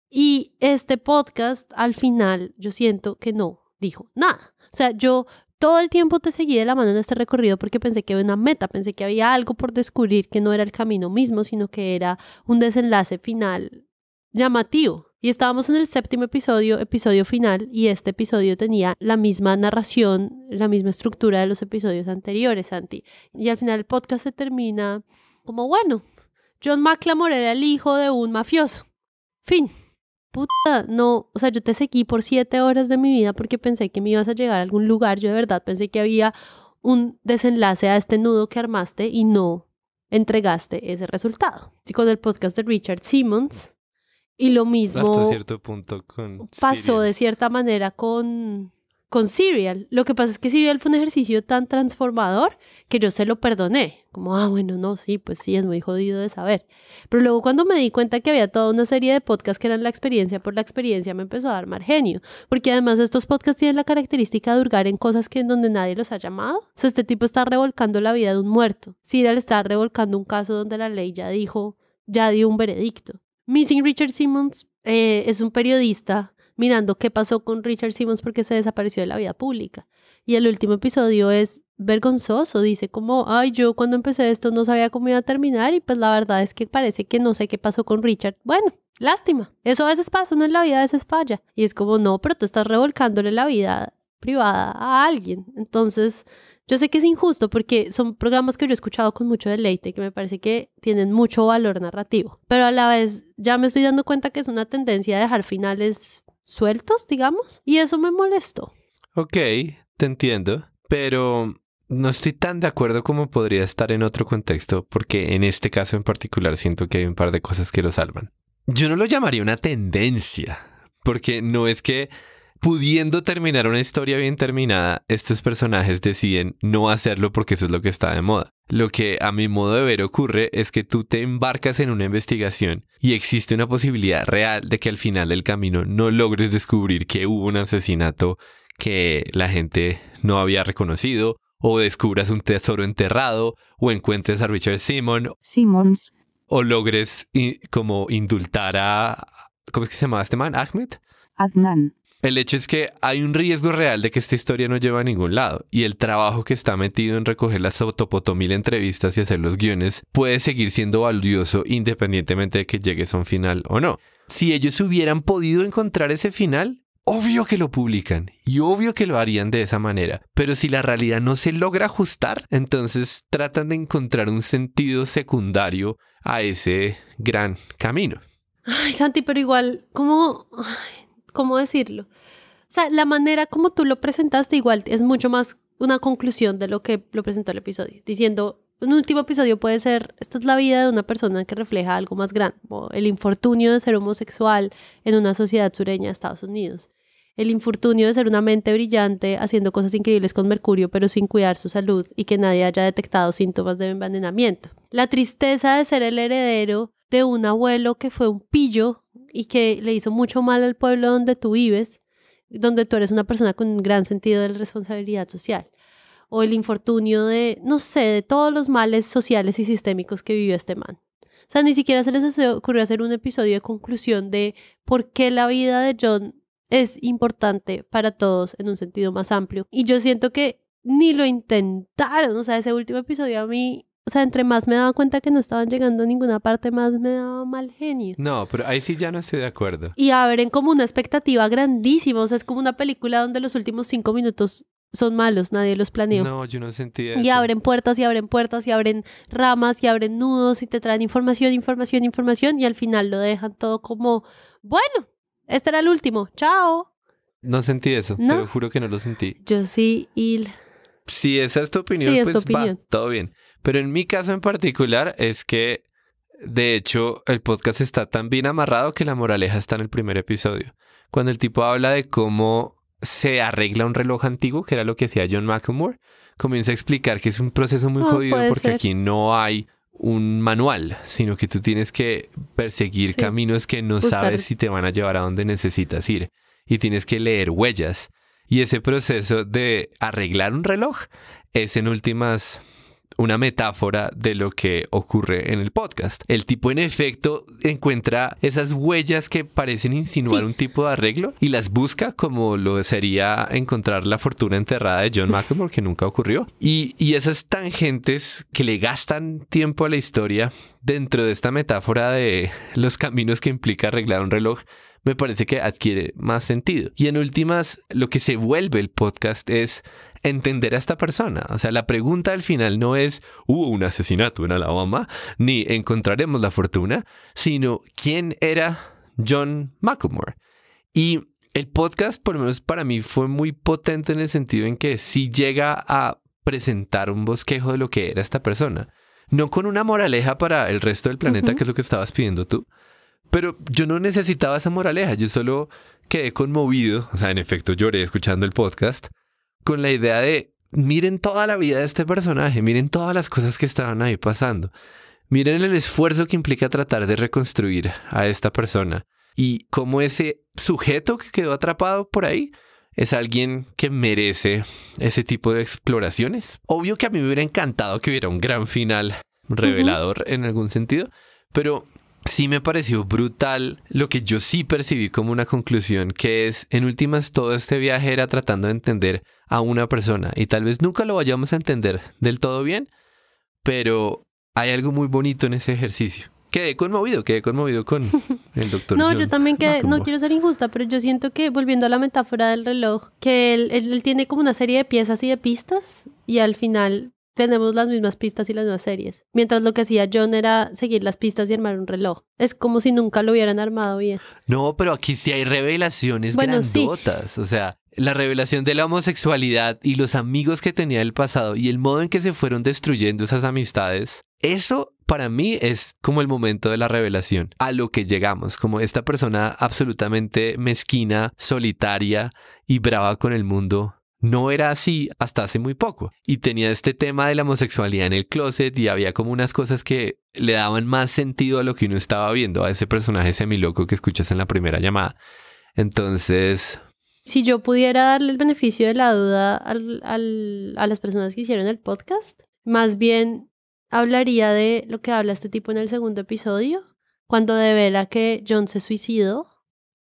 S1: y este podcast al final yo siento que no dijo nada. O sea, yo todo el tiempo te seguí de la mano en este recorrido porque pensé que había una meta, pensé que había algo por descubrir que no era el camino mismo, sino que era un desenlace final llamativo. Y estábamos en el séptimo episodio, episodio final, y este episodio tenía la misma narración, la misma estructura de los episodios anteriores, Santi. Y al final el podcast se termina como, bueno, John McLamore era el hijo de un mafioso. Fin. Puta, no, o sea, yo te seguí por siete horas de mi vida porque pensé que me ibas a llegar a algún lugar. Yo de verdad pensé que había un desenlace a este nudo que armaste y no entregaste ese resultado. Y con el podcast de Richard Simmons, y lo mismo cierto
S2: punto pasó de
S1: cierta manera con, con Serial. Lo que pasa es que Serial fue un ejercicio tan transformador que yo se lo perdoné. Como, ah, bueno, no, sí, pues sí, es muy jodido de saber. Pero luego cuando me di cuenta que había toda una serie de podcasts que eran la experiencia por la experiencia, me empezó a dar mal genio. Porque además estos podcasts tienen la característica de hurgar en cosas que en donde nadie los ha llamado. O sea, este tipo está revolcando la vida de un muerto. Serial está revolcando un caso donde la ley ya dijo, ya dio un veredicto. Missing Richard Simmons eh, es un periodista mirando qué pasó con Richard Simmons porque se desapareció de la vida pública. Y el último episodio es vergonzoso, dice como, ay, yo cuando empecé esto no sabía cómo iba a terminar y pues la verdad es que parece que no sé qué pasó con Richard. Bueno, lástima, eso a veces pasa, no en la vida a veces falla. Y es como, no, pero tú estás revolcándole la vida privada a alguien. Entonces, yo sé que es injusto porque son programas que yo he escuchado con mucho deleite, y que me parece que tienen mucho valor narrativo, pero a la vez ya me estoy dando cuenta que es una tendencia a dejar finales sueltos, digamos, y eso me molestó.
S2: Ok, te entiendo, pero no estoy tan de acuerdo como podría estar en otro contexto, porque en este caso en particular siento que hay un par de cosas que lo salvan. Yo no lo llamaría una tendencia, porque no es que pudiendo terminar una historia bien terminada, estos personajes deciden no hacerlo porque eso es lo que está de moda. Lo que a mi modo de ver ocurre es que tú te embarcas en una investigación y existe una posibilidad real de que al final del camino no logres descubrir que hubo un asesinato que la gente no había reconocido o descubras un tesoro enterrado o encuentres a Richard Simon
S1: Simmons
S2: o logres como indultar a ¿cómo es que se llamaba este man? Ahmed Adnan el hecho es que hay un riesgo real de que esta historia no lleva a ningún lado, y el trabajo que está metido en recoger las autopotomil entrevistas y hacer los guiones puede seguir siendo valioso independientemente de que llegues a un final o no. Si ellos hubieran podido encontrar ese final, obvio que lo publican y obvio que lo harían de esa manera, pero si la realidad no se logra ajustar, entonces tratan de encontrar un sentido secundario a ese gran camino.
S1: Ay, Santi, pero igual, ¿cómo? ¿cómo decirlo? O sea, la manera como tú lo presentaste igual es mucho más una conclusión de lo que lo presentó el episodio, diciendo, un último episodio puede ser, esta es la vida de una persona que refleja algo más grande, el infortunio de ser homosexual en una sociedad sureña de Estados Unidos, el infortunio de ser una mente brillante haciendo cosas increíbles con mercurio pero sin cuidar su salud y que nadie haya detectado síntomas de envenenamiento, la tristeza de ser el heredero de un abuelo que fue un pillo y que le hizo mucho mal al pueblo donde tú vives, donde tú eres una persona con un gran sentido de responsabilidad social, o el infortunio de, no sé, de todos los males sociales y sistémicos que vivió este man. O sea, ni siquiera se les ocurrió hacer un episodio de conclusión de por qué la vida de John es importante para todos en un sentido más amplio. Y yo siento que ni lo intentaron. O sea, ese último episodio a mí o sea, entre más me daba cuenta que no estaban llegando a ninguna parte, más me daba mal genio.
S2: No, pero ahí sí ya no estoy de acuerdo.
S1: Y abren como una expectativa grandísima. O sea, es como una película donde los últimos cinco minutos son malos, nadie los planeó. No,
S2: yo no sentí eso. Y abren
S1: puertas y abren puertas y abren ramas y abren nudos y te traen información, información, información y al final lo dejan todo como, bueno, este era el último, chao.
S2: No sentí eso, te lo juro que no lo sentí.
S1: Yo sí, y...
S2: Si esa es tu opinión, sí, es pues opinión. Va, todo bien. Pero en mi caso en particular es que, de hecho, el podcast está tan bien amarrado que la moraleja está en el primer episodio. Cuando el tipo habla de cómo se arregla un reloj antiguo, que era lo que hacía John McElmore, comienza a explicar que es un proceso muy ah, jodido porque aquí no hay un manual, sino que tú tienes que perseguir caminos que no sabes si te van a llevar a donde necesitas ir y tienes que leer huellas. Y ese proceso de arreglar un reloj es en últimas una metáfora de lo que ocurre en el podcast. El tipo en efecto encuentra esas huellas que parecen insinuar un tipo de arreglo y las busca como lo sería encontrar la fortuna enterrada de John McEnroe que nunca ocurrió. Y, y esas tangentes que le gastan tiempo a la historia dentro de esta metáfora de los caminos que implica arreglar un reloj me parece que adquiere más sentido. Y en últimas, lo que se vuelve el podcast es entender a esta persona. O sea, la pregunta al final no es, hubo uh, un asesinato en Alabama, ni encontraremos la fortuna, sino quién era John McElmore. Y el podcast, por lo menos para mí, fue muy potente en el sentido en que sí llega a presentar un bosquejo de lo que era esta persona. No con una moraleja para el resto del planeta, que es lo que estabas pidiendo tú, pero yo no necesitaba esa moraleja, yo solo quedé conmovido, o sea, en efecto lloré escuchando el podcast, con la idea de miren toda la vida de este personaje, miren todas las cosas que estaban ahí pasando, miren el esfuerzo que implica tratar de reconstruir a esta persona y cómo ese sujeto que quedó atrapado por ahí es alguien que merece ese tipo de exploraciones. Obvio que a mí me hubiera encantado que hubiera un gran final revelador en algún sentido, pero sí me pareció brutal lo que yo sí percibí como una conclusión, que es, en últimas, todo este viaje era tratando de entender a una persona y tal vez nunca lo vayamos a entender del todo bien, pero hay algo muy bonito en ese ejercicio. Quedé conmovido, quedé conmovido con el doctor. no, yo
S1: también quedé, no quiero ser injusta, pero yo siento que, volviendo a la metáfora del reloj, que él, él tiene como una serie de piezas y de pistas y al final tenemos las mismas pistas y las mismas series. Mientras lo que hacía John era seguir las pistas y armar un reloj. Es como si nunca lo hubieran armado bien.
S2: No, pero aquí sí hay revelaciones grandotas. O sea, la revelación de la homosexualidad y los amigos que tenía del pasado y el modo en que se fueron destruyendo esas amistades. Eso para mí es como el momento de la revelación, a lo que llegamos, como esta persona absolutamente mezquina, solitaria y brava con el mundo no era así hasta hace muy poco. Y tenía este tema de la homosexualidad en el closet y había como unas cosas que le daban más sentido a lo que uno estaba viendo, a ese personaje semi-loco que escuchas en la primera llamada. Entonces...
S1: Si yo pudiera darle el beneficio de la duda a las personas que hicieron el podcast, más bien hablaría de lo que habla este tipo en el segundo episodio, cuando devela que John se suicidó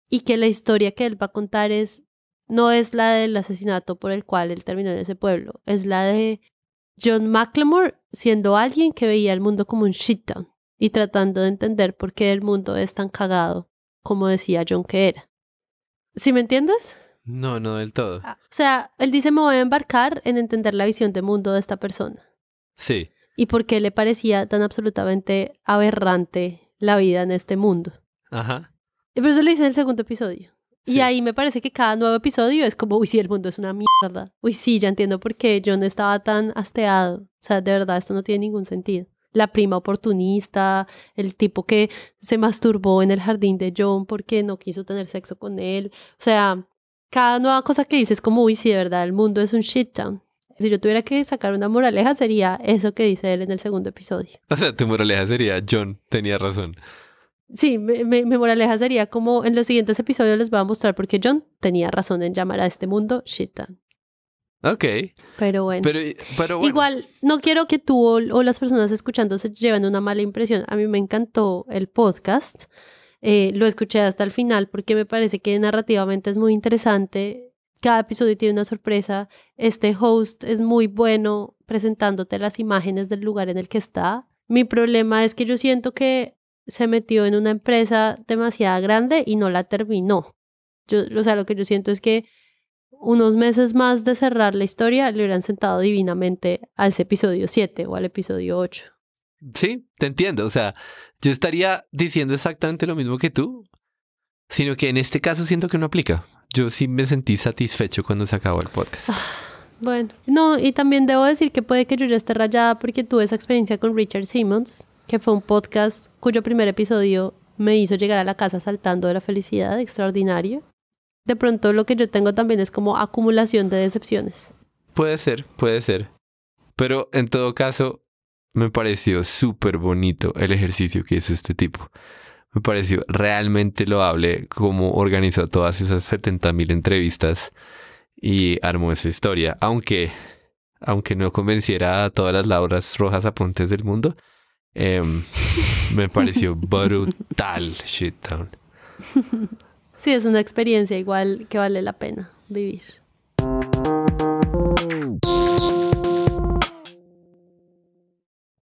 S1: y que la historia que él va a contar es no es la del asesinato por el cual él terminó en ese pueblo, es la de John McLemore siendo alguien que veía el mundo como un shit y tratando de entender por qué el mundo es tan cagado como decía John que era. ¿Sí me entiendes?
S2: No, no del todo. Ah, o
S1: sea, él dice me voy a embarcar en entender la visión de mundo de esta persona. Sí. Y por qué le parecía tan absolutamente aberrante la vida en este mundo. Ajá. Y por eso lo dice en el segundo episodio. Y ahí me parece que cada nuevo episodio es como, uy, sí, el mundo es una mierda. Uy, sí, ya entiendo por qué John estaba tan hasteado. O sea, de verdad, esto no tiene ningún sentido. La prima oportunista, el tipo que se masturbó en el jardín de John porque no quiso tener sexo con él. O sea, cada nueva cosa que dices como, uy, sí, de verdad, el mundo es un shit town. Si yo tuviera que sacar una moraleja sería eso que dice él en el segundo episodio.
S2: O sea, tu moraleja sería John tenía razón
S1: sí, me, moraleja sería como en los siguientes episodios les voy a mostrar porque John tenía razón en llamar a este mundo Shitan. Ok. Pero bueno. Igual, no quiero que tú o, las personas escuchando se lleven una mala impresión. A mí me encantó el podcast. Eh, lo escuché hasta el final porque me parece que narrativamente es muy interesante. Cada episodio tiene una sorpresa. Este host es muy bueno presentándote las imágenes del lugar en el que está. Mi problema es que yo siento que se metió en una empresa demasiado grande y no la terminó. Yo, o sea, lo que yo siento es que unos meses más de cerrar la historia le hubieran sentado divinamente a ese episodio 7 o al episodio 8.
S2: Sí, te entiendo. O sea, yo estaría diciendo exactamente lo mismo que tú, sino que en este caso siento que no aplica. Yo sí me sentí satisfecho cuando se acabó el podcast. Ah,
S1: bueno, no, y también debo decir que puede que yo ya esté rayada porque tuve esa experiencia con Richard Simmons, que fue un podcast cuyo primer episodio me hizo llegar a la casa saltando de la felicidad, extraordinario. De pronto lo que yo tengo también es como acumulación de decepciones.
S2: Puede ser, puede ser. Pero en todo caso, me pareció súper bonito el ejercicio que es este tipo. Me pareció realmente loable cómo organizó todas esas 70.000 entrevistas y armó esa historia. Aunque, aunque no convenciera a todas las Lauras Rojas Apuntes del mundo, Em, me pareció brutal Shit Town.
S1: Sí, es una experiencia igual que vale la pena vivir.